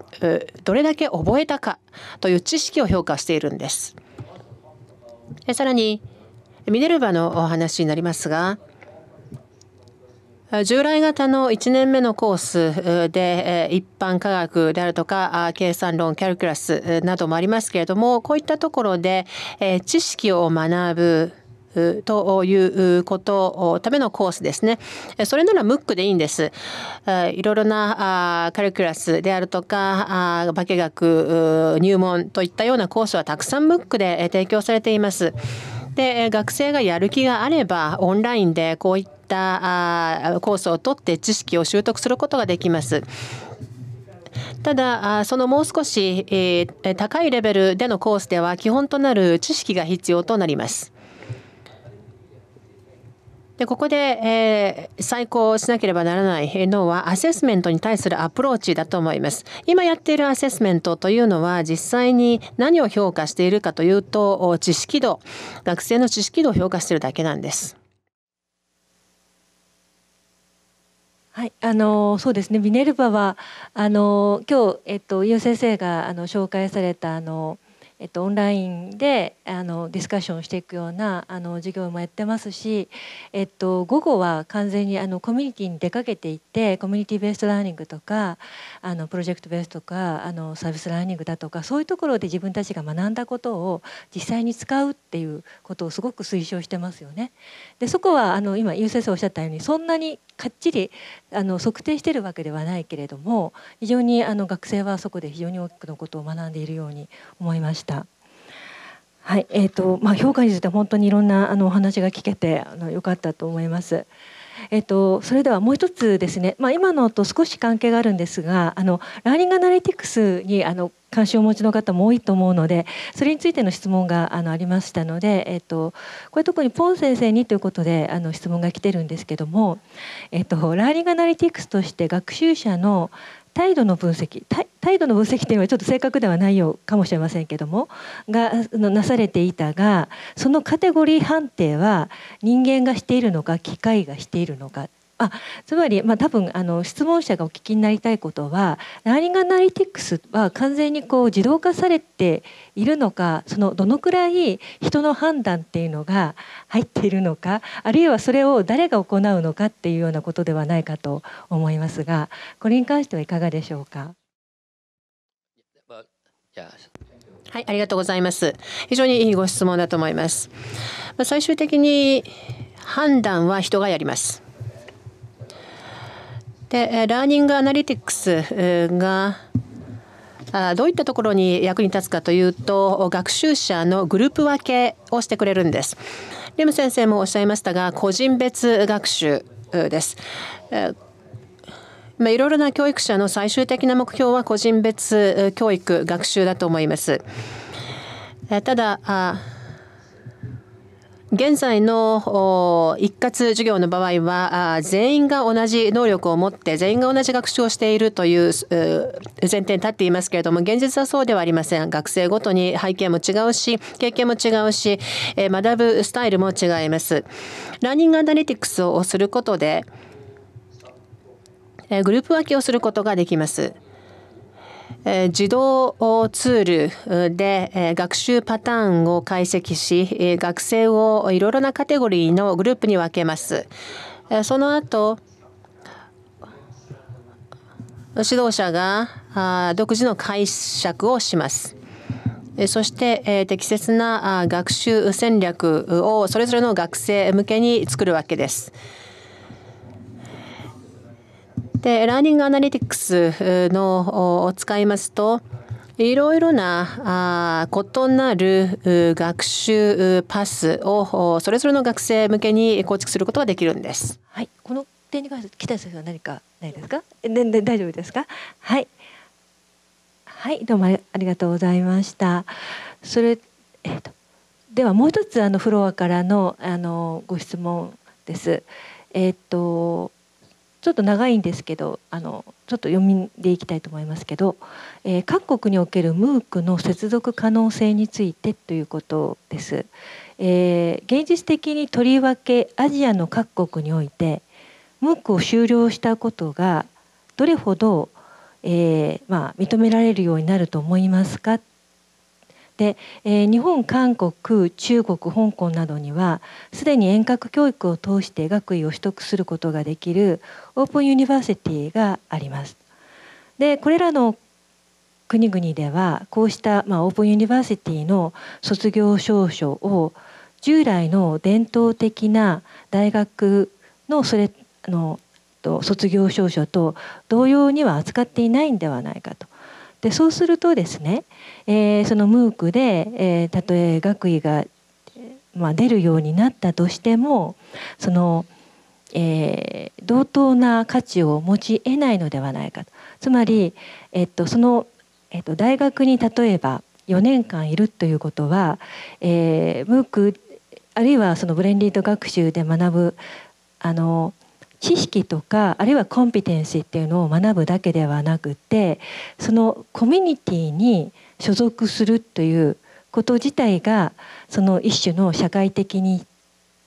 どれだけ覚えたかという知識を評価しているんです。さらにミネルヴァのお話になりますが従来型の1年目のコースで一般科学であるとか計算論キャルキュラスなどもありますけれどもこういったところで知識を学ぶということためのコースですね。それならムックでいいんです。いろいろなカリキュラスであるとか化学入門といったようなコースはたくさんムックで提供されています。で学生がやる気があればオンラインでこういったあコースを取って知識を習得することができます。ただそのもう少し高いレベルでのコースでは基本となる知識が必要となります。でここで、えー、再考しなければならないのはアセスメントに対するアプローチだと思います。今やっているアセスメントというのは実際に何を評価しているかというと知識度学生の知識度を評価しているだけなんです。はい、あのそうですねミネルヴァはあの今日、えっと、伊代先生があの紹介されたあのえっと、オンラインであのディスカッションしていくようなあの授業もやってますし、えっと、午後は完全にあのコミュニティに出かけていってコミュニティベーストラーニングとかあのプロジェクトベースとかあのサービスラーニングだとかそういうところで自分たちが学んだことを実際に使うっていうことをすごく推奨してますよね。でそこはあの今優先生おっしゃったようにそんなにかっちりあの測定しているわけではないけれども非常にあの学生はそこで非常に多くのことを学んでいるように思いました。はいえーとまあ、評価について本当にいろんなあのお話が聞けてあのよかったと思います。えっと、それではもう一つですね、まあ、今のと少し関係があるんですがあのラーニングアナリティクスにあの関心をお持ちの方も多いと思うのでそれについての質問があのありましたので、えっと、これ特にポン先生にということであの質問が来てるんですけども、えっと、ラーニングアナリティクスとして学習者の態度の分析態度の分析というのはちょっと正確ではないようかもしれませんけどもがなされていたがそのカテゴリー判定は人間がしているのか機械がしているのかあつまり、まあ、多分あの質問者がお聞きになりたいことはラーニングアナリティクスは完全にこう自動化されているのかそのどのくらい人の判断っていうのが 入っているのかあるいはそれを誰が行うのかっていうようなことではないかと思いますがこれに関してはいかがでしょうか。はい、ありがとうございます。非常にいいご質問だと思います。まあ、最終的に判断は人がやります。でラーニングアナリティクスがどういったところに役に立つかというと学習者のグループ分けをしてくれるんです。レム先生もおっしゃいましたが個人別学習です。まあ、いろいろな教育者の最終的な目標は個人別教育学習だと思います。ただ現在の一括授業の場合は全員が同じ能力を持って全員が同じ学習をしているという前提に立っていますけれども現実はそうではありません学生ごとに背景も違うし経験も違うし学ぶスタイルも違いますラーニングアナリティクスをすることでグループ分けをすることができます自動ツールで学習パターンを解析し学生をいろいろなカテゴリーのグループに分けますその後指導者が独自の解釈をしますそして適切な学習戦略をそれぞれの学生向けに作るわけです。でラーニングアナリティクスのを使いますといろいろなあ異なる学習パスをそれぞれの学生向けに構築することができるんです。はい、この点に関して北先生は何かないですか？全然大丈夫ですか？はい、はいどうもありがとうございました。それえっと、ではもう一つあのフロアからのあのご質問です。えっ、とちょっと長いんですけどあのちょっと読みでいきたいと思いますけど、えー、各国におけるムークの接続可能性についてということです。えー、現実的にとりわけアジアの各国においてムークを終了したことがどれほど、えーまあ、認められるようになると思いますかっで、えー、日本韓国中国香港などにはすでに遠隔教育を通して学位を取得することができるオープンユニバーシティがあります。でこれらの国々ではこうした、まあ、オープンユニバーシティの卒業証書を従来の伝統的な大学のそれあの卒業証書と同様には扱っていないんではないかとでそうするとですね、えー、そのムークで、えー、たとえ学位が、まあ、出るようになったとしてもその、えー、同等な価値を持ち得ないのではないかとつまり、えっと、その、えっと、大学に例えば4年間いるということは、えー、ムークあるいはそのブレンリート学習で学ぶあの知識とかあるいはコンピテンシーっていうのを学ぶだけではなくてそのコミュニティに所属するということ自体がその一種の社会的に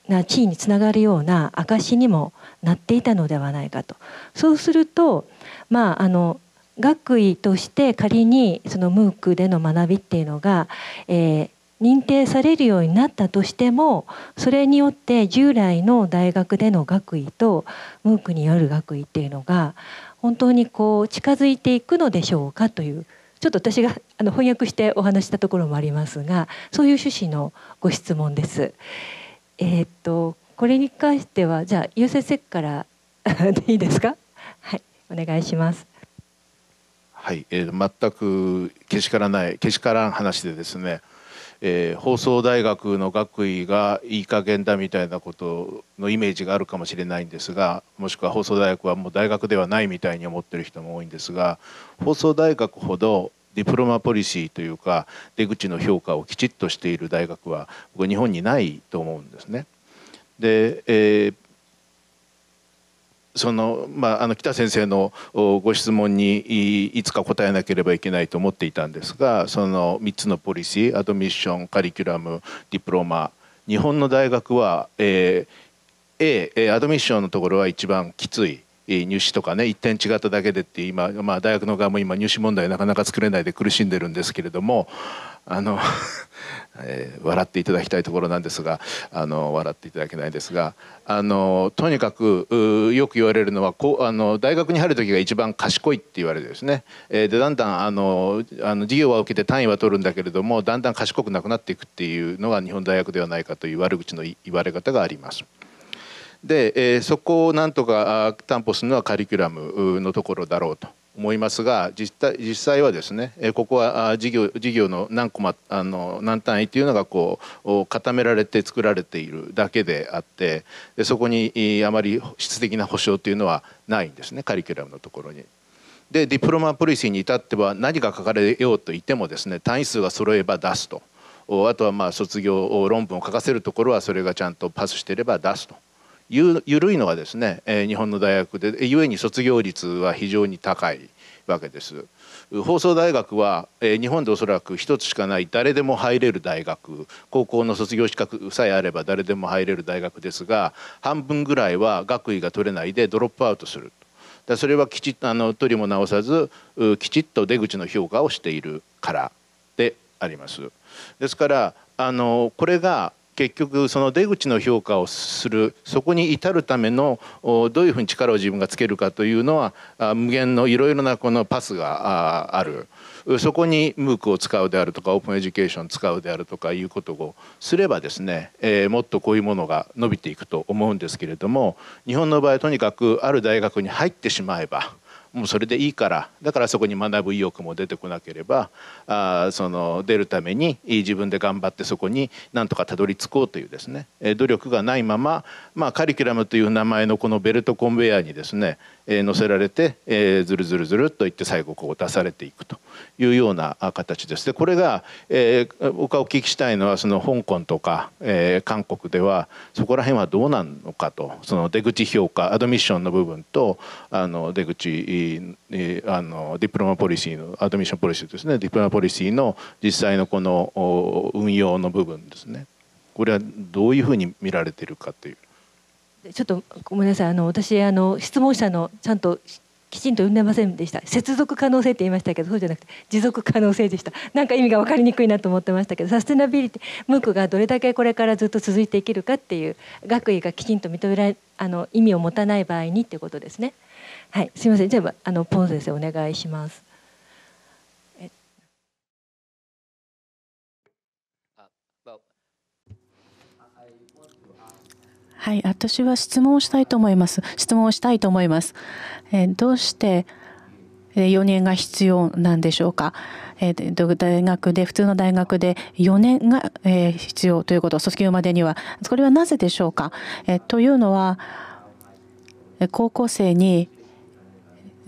な地位につながるような証にもなっていたのではないかと。そうすると、まあ、あの学位として仮にそのムークでの学びっていうのが、えー、認定されるようになったとしてもそれによって従来の大学での学位とムークによる学位っていうのが本当にこう近づいていくのでしょうかというちょっと私があの翻訳してお話したところもありますがそういう趣旨のご質問です。えー、っとこれに関してはじゃあ優先生からで いいですかはいお願いします。はい、えー、全くけしからないけしからん話でですねえー、放送大学の学位がいい加減だみたいなことのイメージがあるかもしれないんですがもしくは放送大学はもう大学ではないみたいに思ってる人も多いんですが放送大学ほどディプロマポリシーというか出口の評価をきちっとしている大学は僕日本にないと思うんですね。で、えーそのまあ、あの北先生のご質問にいつか答えなければいけないと思っていたんですがその3つのポリシーアドミッションカリキュラムディプロマ日本の大学は、えー、A アドミッションのところは一番きつい。入試とかね一点違っただけでって今、まあ、大学の側も今入試問題なかなか作れないで苦しんでるんですけれどもあのえー、笑っていただきたいところなんですがあの笑っていただけないですがあのとにかくよく言われるのはこあの大学に入る時が一番賢いって言われるですね、えー、でだんだんあのあの授業は受けて単位は取るんだけれどもだんだん賢くなくなっていくっていうのが日本大学ではないかという悪口の言われ方があります。で、えー、そこをなんとか担保するのはカリキュラムのところだろうと。思いますが実実際はですねここは事業事業の何コマあの何単位というのがこう固められて作られているだけであってでそこにあまり質的な保障というのはないんですねカリキュラムのところに。でディプロマポリシーに至っては何が書かれようといてもですね単位数が揃えば出すとあとはまあ卒業論文を書かせるところはそれがちゃんとパスしていれば出すと。ゆ緩いのはですね、え日本の大学でゆえに卒業率は非常に高いわけです。放送大学は、え日本でおそらく一つしかない誰でも入れる大学高校の卒業資格さえあれば誰でも入れる大学ですが半分ぐらいは学位が取れないでドロップアウトするだそれはきちっとあの取りも直さずきちっと出口の評価をしているからであります。ですからあのこれが結局その出口の評価をするそこに至るためのどういうふうに力を自分がつけるかというのは無限のいろいろなこのパスがある。そこに MOOC を使うであるとかオープンエデュケーション使うであるとかいうことをすればですね、えもっとこういうものが伸びていくと思うんですけれども日本の場合とにかくある大学に入ってしまえばもうそれでいいからだからそこに学ぶ意欲も出てこなければあその出るために自分で頑張ってそこになんとかたどり着こうというですね努力がないまま、まあ、カリキュラムという名前のこのベルトコンベヤーにですねえー、乗せられて、えー、ずるずるずるっといって最後こう出されていくというような形です。でこれが、えー、僕がお聞きしたいのはその香港とか、えー、韓国ではそこら辺はどうなのかとその出口評価アドミッションの部分とあの出口、えー、あのディプロマポリシーのアドミッションポリシーですねディプロマポリシーの実際のこの運用の部分ですねこれはどういうふうに見られているかという。ちょっとごめんなさいあの私あの質問者のちゃんときちんと読んでませんでした接続可能性って言いましたけどそうじゃなくて持続可能性でしたなんか意味が分かりにくいなと思ってましたけどサステナビリティムークがどれだけこれからずっと続いていけるかっていう学位がきちんと認められあの意味を持たない場合にっていうことですねはいすいませんじゃああのポン先生お願いしますはい、私は質問をしたいと思います。質問をしたいと思います。えどうして4年が必要なんでしょうか。え大学で普通の大学で4年が、え必要ということ卒業までにはこれはなぜでしょうか。えというのは高校生に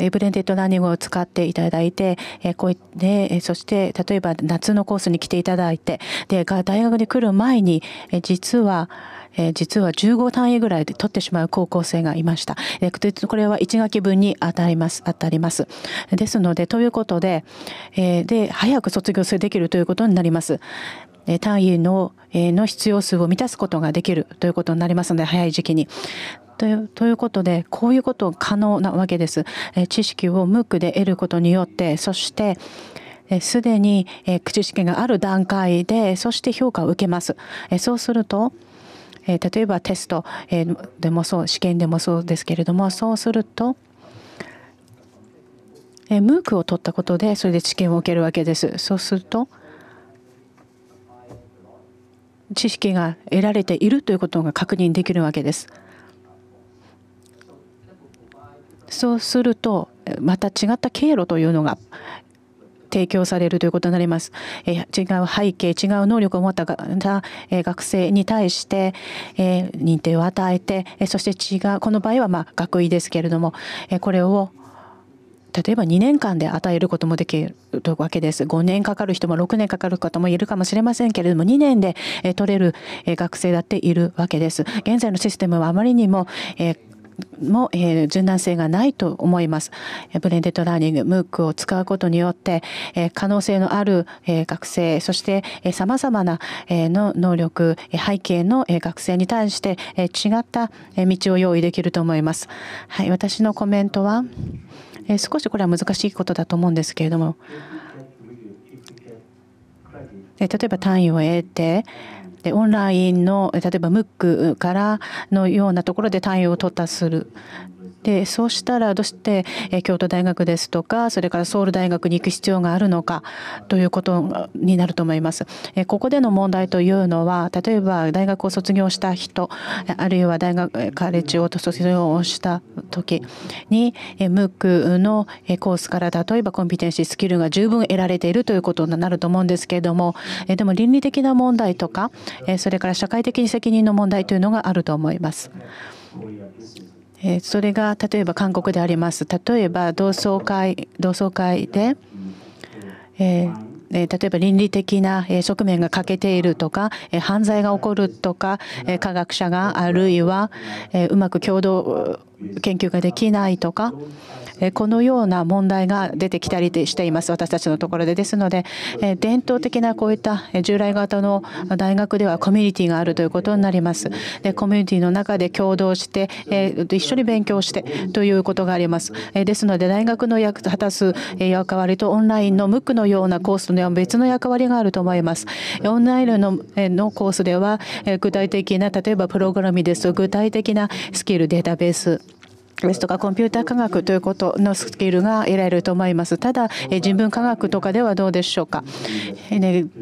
ブレンデッドラーニングを使っていただいて、えこういでそして例えば夏のコースに来ていただいてで大学に来る前に、え実はえ実は15単位ぐらいで取ってしまう高校生がいました。えこれは1学期分に当たります。当たります。ですので、ということで、えで、早く卒業するできるということになります。単位のの必要数を満たすことができるということになりますので早い時期に。ということでこういうこと可能なわけです。知識を無垢で得ることによってそしてすでに知識がある段階でそして評価を受けます。そうすると例えばテストでもそう試験でもそうですけれどもそうするとムークを取ったことでそれで知見を受けるわけです。そうすると知識が得られているということが確認できるわけです。そうするとまた違った経路というのが提供されるということになります。え違う背景、違う能力を持った学生に対して、え認定を与えて、そして違う、この場合はま学位ですけれども、えこれを例えば2年間で与えることもできるわけです。5年かかる人も6年かかる方もいるかもしれませんけれども、2年で取れる学生だっているわけです。現在のシステムはあまりにもも、えー、柔軟性がないと思います。ブレンデッドラーニング、ムークを使うことによって、えー、可能性のある、えー、学生、そして、えー、様々な、えー、の能力、背景の、えー、学生に対して、えー、違った、え道を用意できると思います。はい、私のコメントは、えー、少しこれは難しいことだと思うんですけれども、え例えば単位を得て、でオンラインの例えばムックからのようなところで対応を取ったするでそうしたらどうして京都大学ですとかそれからソウル大学に行く必要があるのかということになると思います。ここでの問題というのは例えば大学を卒業した人あるいは大学カレッジを卒業した時に MOOC のコースから例えばコンピテンシースキルが十分得られているということになると思うんですけれどもでも倫理的な問題とかそれから社会的責任の問題というのがあると思います。それが例えば韓国であります例えば同窓会同窓会で、えー例えば倫理的な側面が欠けているとか犯罪が起こるとか科学者があるいはうまく共同研究ができないとかこのような問題が出てきたりしています私たちのところでですので伝統的なこういった従来型の大学ではコミュニティがあるということになりますでコミュニティの中で共同して一緒に勉強してということがありますですので大学の役果たす役割とオンラインの MOOC のようなコースでは別の役割があると思いますオンラインののコースでは具体的な例えばプログラミングですと具体的なスキルデータベースですとかコンピューター科学ということのスキルが得られると思います。ただ人文科学とかではどうでしょうか。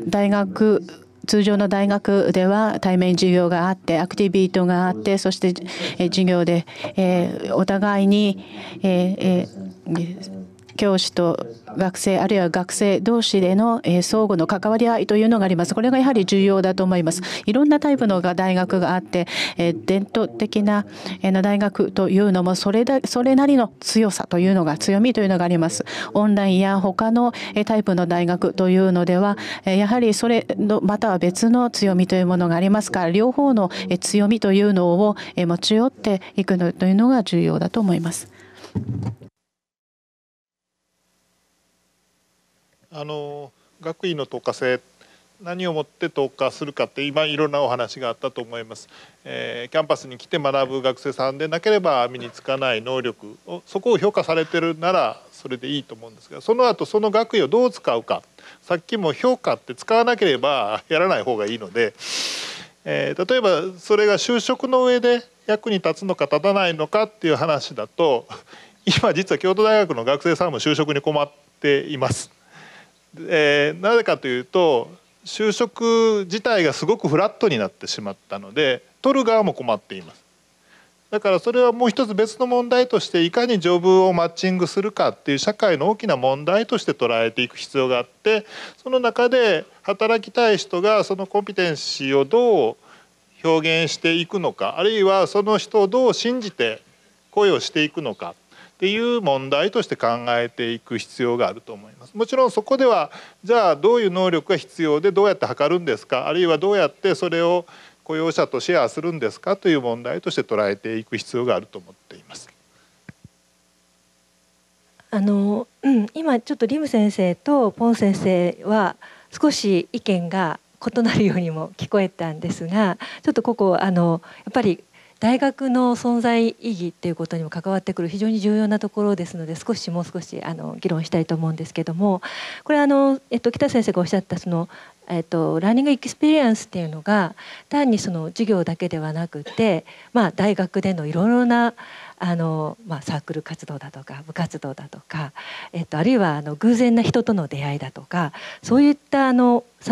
大学通常の大学では対面授業があってアクティビートがあってそして授業でお互いに教師と学生あるいは学生同士での相互の関わり合いというのがありますこれがやはり重要だと思いますいろんなタイプの大学があって伝統的な大学というのもそれだそれなりの強さというのが強みというのがありますオンラインや他のタイプの大学というのではやはりそれのまたは別の強みというものがありますから両方の強みというのを持ち寄っていくのというのが重要だと思います。あの学位の透過性何をもって特化するかって今いろんなお話があったと思います、えー、キャンパスに来て学ぶ学生さんでなければ身につかない能力をそこを評価されてるならそれでいいと思うんですがその後その学位をどう使うかさっきも評価って使わなければやらない方がいいので、えー、例えばそれが就職の上で役に立つのか立たないのかっていう話だと今実は京都大学の学生さんも就職に困っています。えー、なぜかというと就職自体がすごくフラットになってしまったので取る側も困っていますだからそれはもう一つ別の問題としていかにジョブをマッチングするかっていう社会の大きな問題として捉えていく必要があってその中で働きたい人がそのコンピテンシーをどう表現していくのかあるいはその人をどう信じて声をしていくのかっていう問題として考えていく必要があると思います。もちろんそこではじゃあどういう能力が必要でどうやって測るんですかあるいはどうやってそれを雇用者とシェアするんですかという問題として捉えていく必要があると思っています。あの、うん、今ちょっとリム先生とポン先生は少し意見が異なるようにも聞こえたんですがちょっとここあのやっぱり大学の存在意義っていうことにも関わってくる非常に重要なところですので少しもう少しあの議論したいと思うんですけどもこれあの、えっと、北先生がおっしゃったそのえっと、ラーニングエクスペリエンスっていうのが単にその授業だけではなくて、まあ、大学でのいろいろなあの、まあ、サークル活動だとか部活動だとか、えっと、あるいはあの偶然な人との出会いだとかそういったさ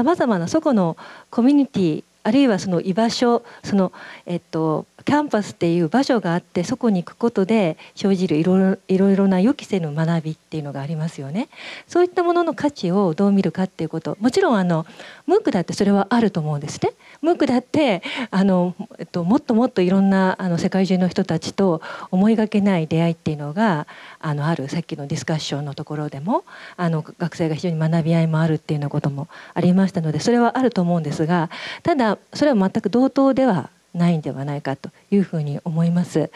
まざまなそこのコミュニティあるいはその居場所その、えっとキャンパスっていう場所があってそこに行くことで生じるいろいろな予期せぬ学びっていうのがありますよね。そういったものの価値をどう見るかっていうこともちろんあのムークだってそれはあると思うんですね。ムークだってあの、えっと、もっともっといろんなあの世界中の人たちと思いがけない出会いっていうのがあのあるさっきのディスカッションのところでもあの学生が非常に学び合いもあるっていうようなこともありましたのでそれはあると思うんですがただそれは全く同等ではないんではないかというふうに思います。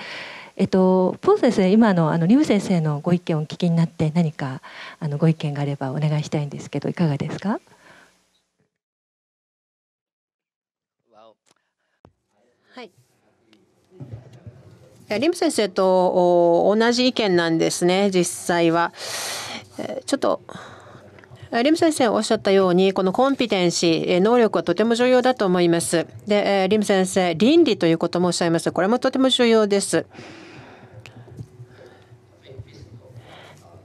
えっと、ポン先生今のあのリム先生のご意見をお聞きになって何かあのご意見があればお願いしたいんですけどいかがですかはいリム先生と同じ意見なんですね実際は。ちょっとリム先生おっしゃったようにこのコンピテンシー能力はとても重要だと思います。でリム先生倫理ということもおっしゃいますこれもとても重要です。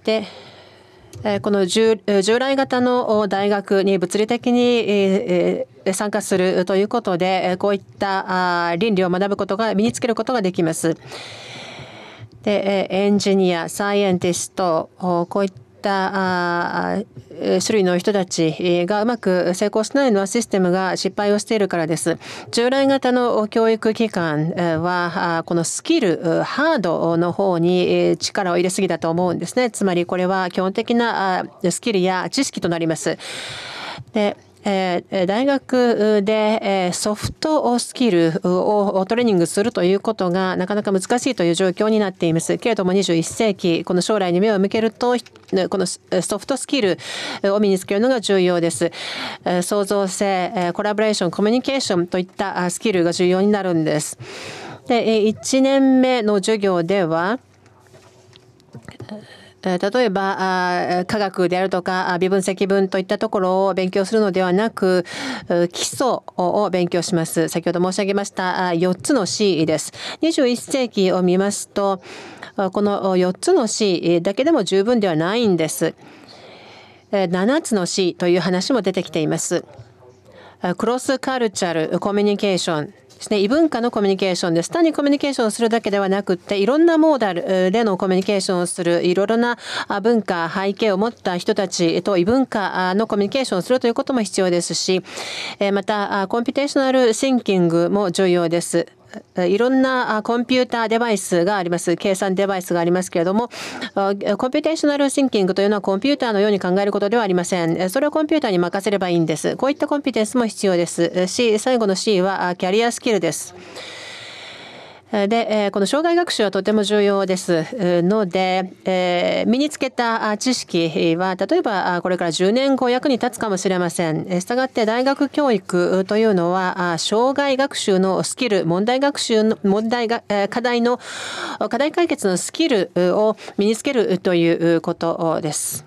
でこの従来型の大学に物理的に参加するということでこういった倫理を学ぶことが身につけることができます。でエンジニアサイエンティストこういったた種類の人たちがうまく成功しないのはシステムが失敗をしているからです。従来型の教育機関はこのスキルハードの方に力を入れすぎだと思うんですね。つまりこれは基本的なスキルや知識となります。で大学でソフトスキルをトレーニングするということがなかなか難しいという状況になっています。けれども21世紀、この将来に目を向けると、このソフトスキルを身につけるのが重要です。創造性、コラボレーション、コミュニケーションといったスキルが重要になるんです。で、1年目の授業では、例えば科学であるとか微分積分といったところを勉強するのではなく基礎を勉強します先ほど申し上げました4つの C です21世紀を見ますとこの4つの C だけでも十分ではないんです7つの C という話も出てきていますクロスカルチャルコミュニケーションですね異文化のコミュニケーションです単にコミュニケーションをするだけではなくっていろんなモーダルでのコミュニケーションをするいろいろな文化背景を持った人たちと異文化のコミュニケーションをするということも必要ですしまたコンピュテーショナルシンキングも重要ですいろんなコンピューターデバイスがあります計算デバイスがありますけれどもコンピューテーショナルシンキングというのはコンピューターのように考えることではありませんそれをコンピューターに任せればいいんですこういったコンピテンスも必要ですし最後の C はキャリアスキルです。で、この障害学習はとても重要ですので、身につけた知識は、例えばこれから10年後役に立つかもしれません。したがって大学教育というのは、障害学習のスキル、問題学習の、問題が、課題の、課題解決のスキルを身につけるということです。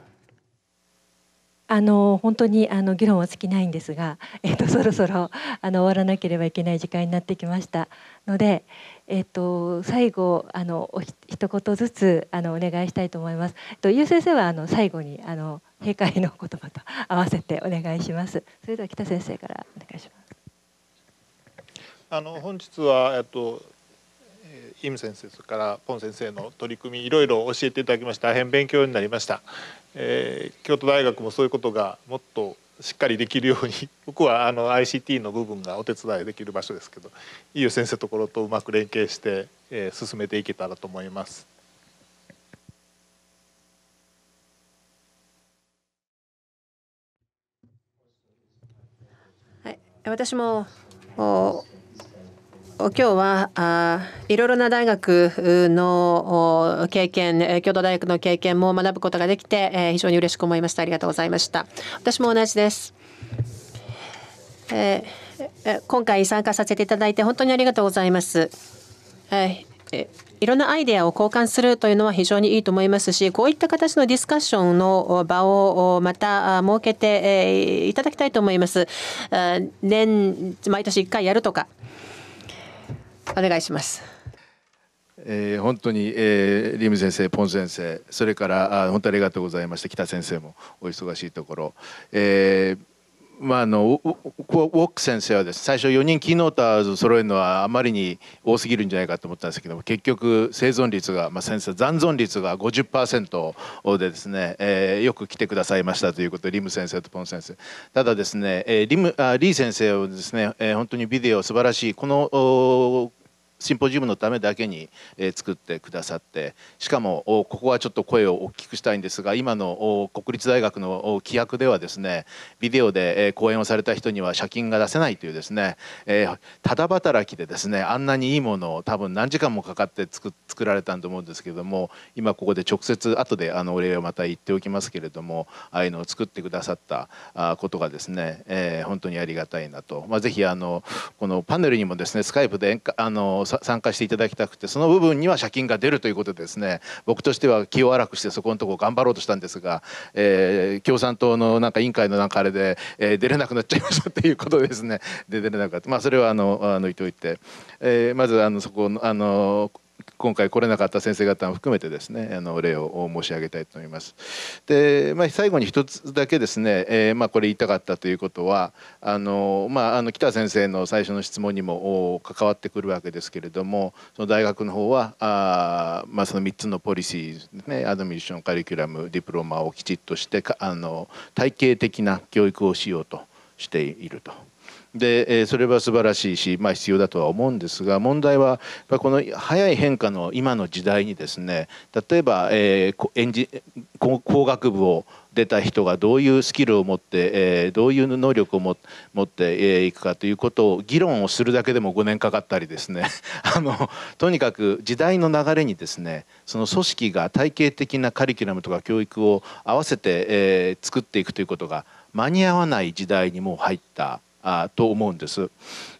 あの本当にあの議論は尽きないんですが、えっと、そろそろあの終わらなければいけない時間になってきましたので、えっと、最後あのおひ一言ずつあのお願いしたいと思います。えっと、ゆう先生はあの最後にあの閉会の言葉と 合わせてお願いします。それでは北先生からお願いします。あの本日はえっとイム先生からポン先生の取り組みいろいろ教えていただきました大変勉強になりました、えー、京都大学もそういうことがもっとしっかりできるように 僕はあの ICT の部分がお手伝いできる場所ですけどいい先生ところとうまく連携して、えー、進めていけたらと思います。はい、私も今日はあいろいろな大学の経験京都大学の経験も学ぶことができて、え非常に嬉しく思いましたありがとうございました私も同じです、えー、今回参加させていただいて本当にありがとうございます、えー、いろんなアイデアを交換するというのは非常にいいと思いますしこういった形のディスカッションの場をまた設けていただきたいと思います。年毎年1回やるとかお願いします。えー、本当に、えー、リム先生、ポン先生、それからあ本当ありがとうございました、北先生もお忙しいところ、えーまあ、あのウォック先生はです、ね、最初4人キーノーターズ揃えるのはあまりに多すぎるんじゃないかと思ったんですけども結局生存率が、まあ、先生残存率が50%でですね、えー、よく来てくださいましたということでリム先生とポン先生ただですね、えー、リムあリー先生をですね、えー、本当にビデオ素晴らしいこのシンポジウムのためだけに、え作ってくださってしかもここはちょっと声を大きくしたいんですが今の国立大学の規約ではですねビデオで、え講演をされた人には借金が出せないというですね、えただ働きでですねあんなにいいものを多分何時間もかかって作作られたんと思うんですけれども今ここで直接後であのお礼をまた言っておきますけれどもああいうのを作ってくださったことがですね、え本当にありがたいなと、まあ、ぜひあのこのパネルにもですねスカイプであの参加していただきたくてその部分には借金が出るということでですね僕としては気を荒くしてそこのところ頑張ろうとしたんですが、えー、共産党のなんか委員会のなんかあれで、えー、出れなくなっちゃいましたということですねで出れなかった、まあ、それはあのあの言っておいて、えー、まずあのそこのあの今回来れなかった先生方も含めてですねあのお礼を申し上げたいと思います。で、まあ、最後に一つだけですね、えー、まあ、これ言いたかったということはあの、まあ、あの北先生の最初の質問にも関わってくるわけですけれどもその大学の方はあ、まあ、その3つのポリシー、ですね、アドミッションカリキュラムディプロマをきちっとしてかあの体系的な教育をしようとしていると。でそれは素晴らしいし、まあ、必要だとは思うんですが問題はこの早い変化の今の時代にですね例えば、えー、エ工学部を出た人がどういうスキルを持って、えー、どういう能力を持っていくかということを議論をするだけでも5年かかったりですね あのとにかく時代の流れにですねその組織が体系的なカリキュラムとか教育を合わせて、えー、作っていくということが間に合わない時代にもう入ったあと思うんです。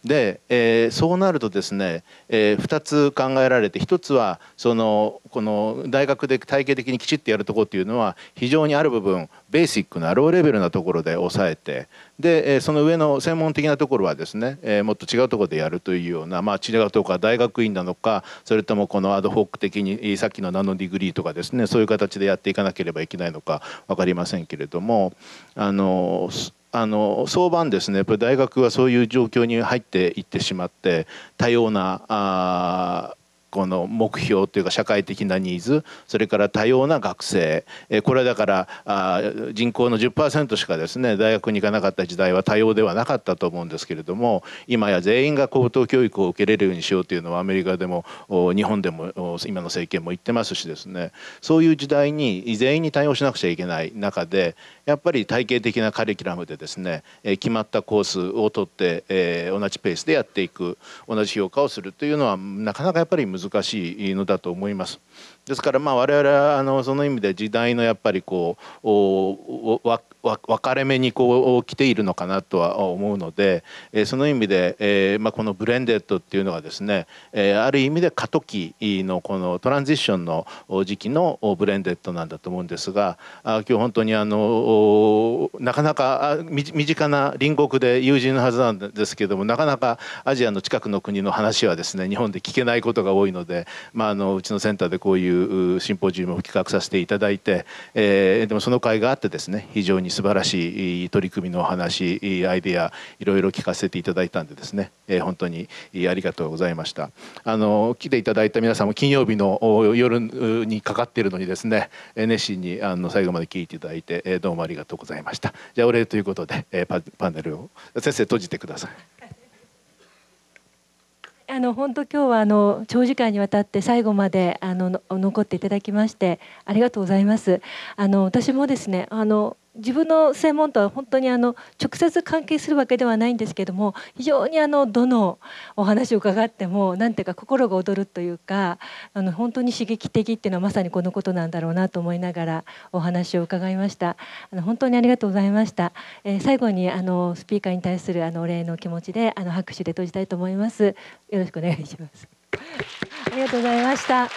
で、えー、そうなるとですね、えー、2つ考えられて1つはそのこの大学で体系的にきちっとやるとこっていうのは非常にある部分ベーシックなローレベルなところで抑えてで、えー、その上の専門的なところはですね、えー、もっと違うところでやるというような、まあ、違うとこは大学院なのかそれともこのアドホック的にさっきのナノディグリーとかですねそういう形でやっていかなければいけないのか分かりませんけれどもあのーあの早晩ですねやっぱり大学はそういう状況に入っていってしまって多様なあこの目標というか社会的なニーズそれから多様な学生これはだから人口の10%しかですね大学に行かなかった時代は多様ではなかったと思うんですけれども今や全員が高等教育を受けれるようにしようというのはアメリカでも日本でも今の政権も言ってますしですねそういう時代に全員に対応しなくちゃいけない中でやっぱり体系的なカリキュラムでですね決まったコースを取って同じペースでやっていく同じ評価をするというのはなかなかやっぱり難しい。難しいのだと思います。ですからまあ我々はあのその意味で時代のやっぱりこう分かれ目にこう来ているのかなとは思うので、えその意味で、えまあ、このブレンデッドっていうのがですね、えある意味で過渡期のこのトランジッションの時期のブレンデッドなんだと思うんですがあ今日本当にあのなかなか身近な隣国で友人のはずなんですけどもなかなかアジアの近くの国の話はですね日本で聞けないことが多いので、まあ、あのうちのセンターでこういうシンポジウムを企画させていただいて、えでもその会があってですね非常にに素晴らしい取り組みのお話アイディアいろいろ聞かせていただいたんでですね、え本当にありがとうございましたあの来ていただいた皆さんも金曜日の夜にかかっているのにですね熱心にあの最後まで聞いていただいて、えどうもありがとうございましたじゃあお礼ということで、えパネルを先生閉じてくださいあの本当今日はあの長時間にわたって最後まであの残っていただきましてありがとうございます。あの私もですねあの自分の専門とは本当にあの直接関係するわけではないんですけども非常にあのどのお話を伺っても何ていうか心が躍るというかあの本当に刺激的っていうのはまさにこのことなんだろうなと思いながらお話を伺いましたあの本当にありがとうございました、えー、最後にあのスピーカーに対するあのお礼の気持ちであの拍手で閉じたいと思いますよろしくお願いします ありがとうございました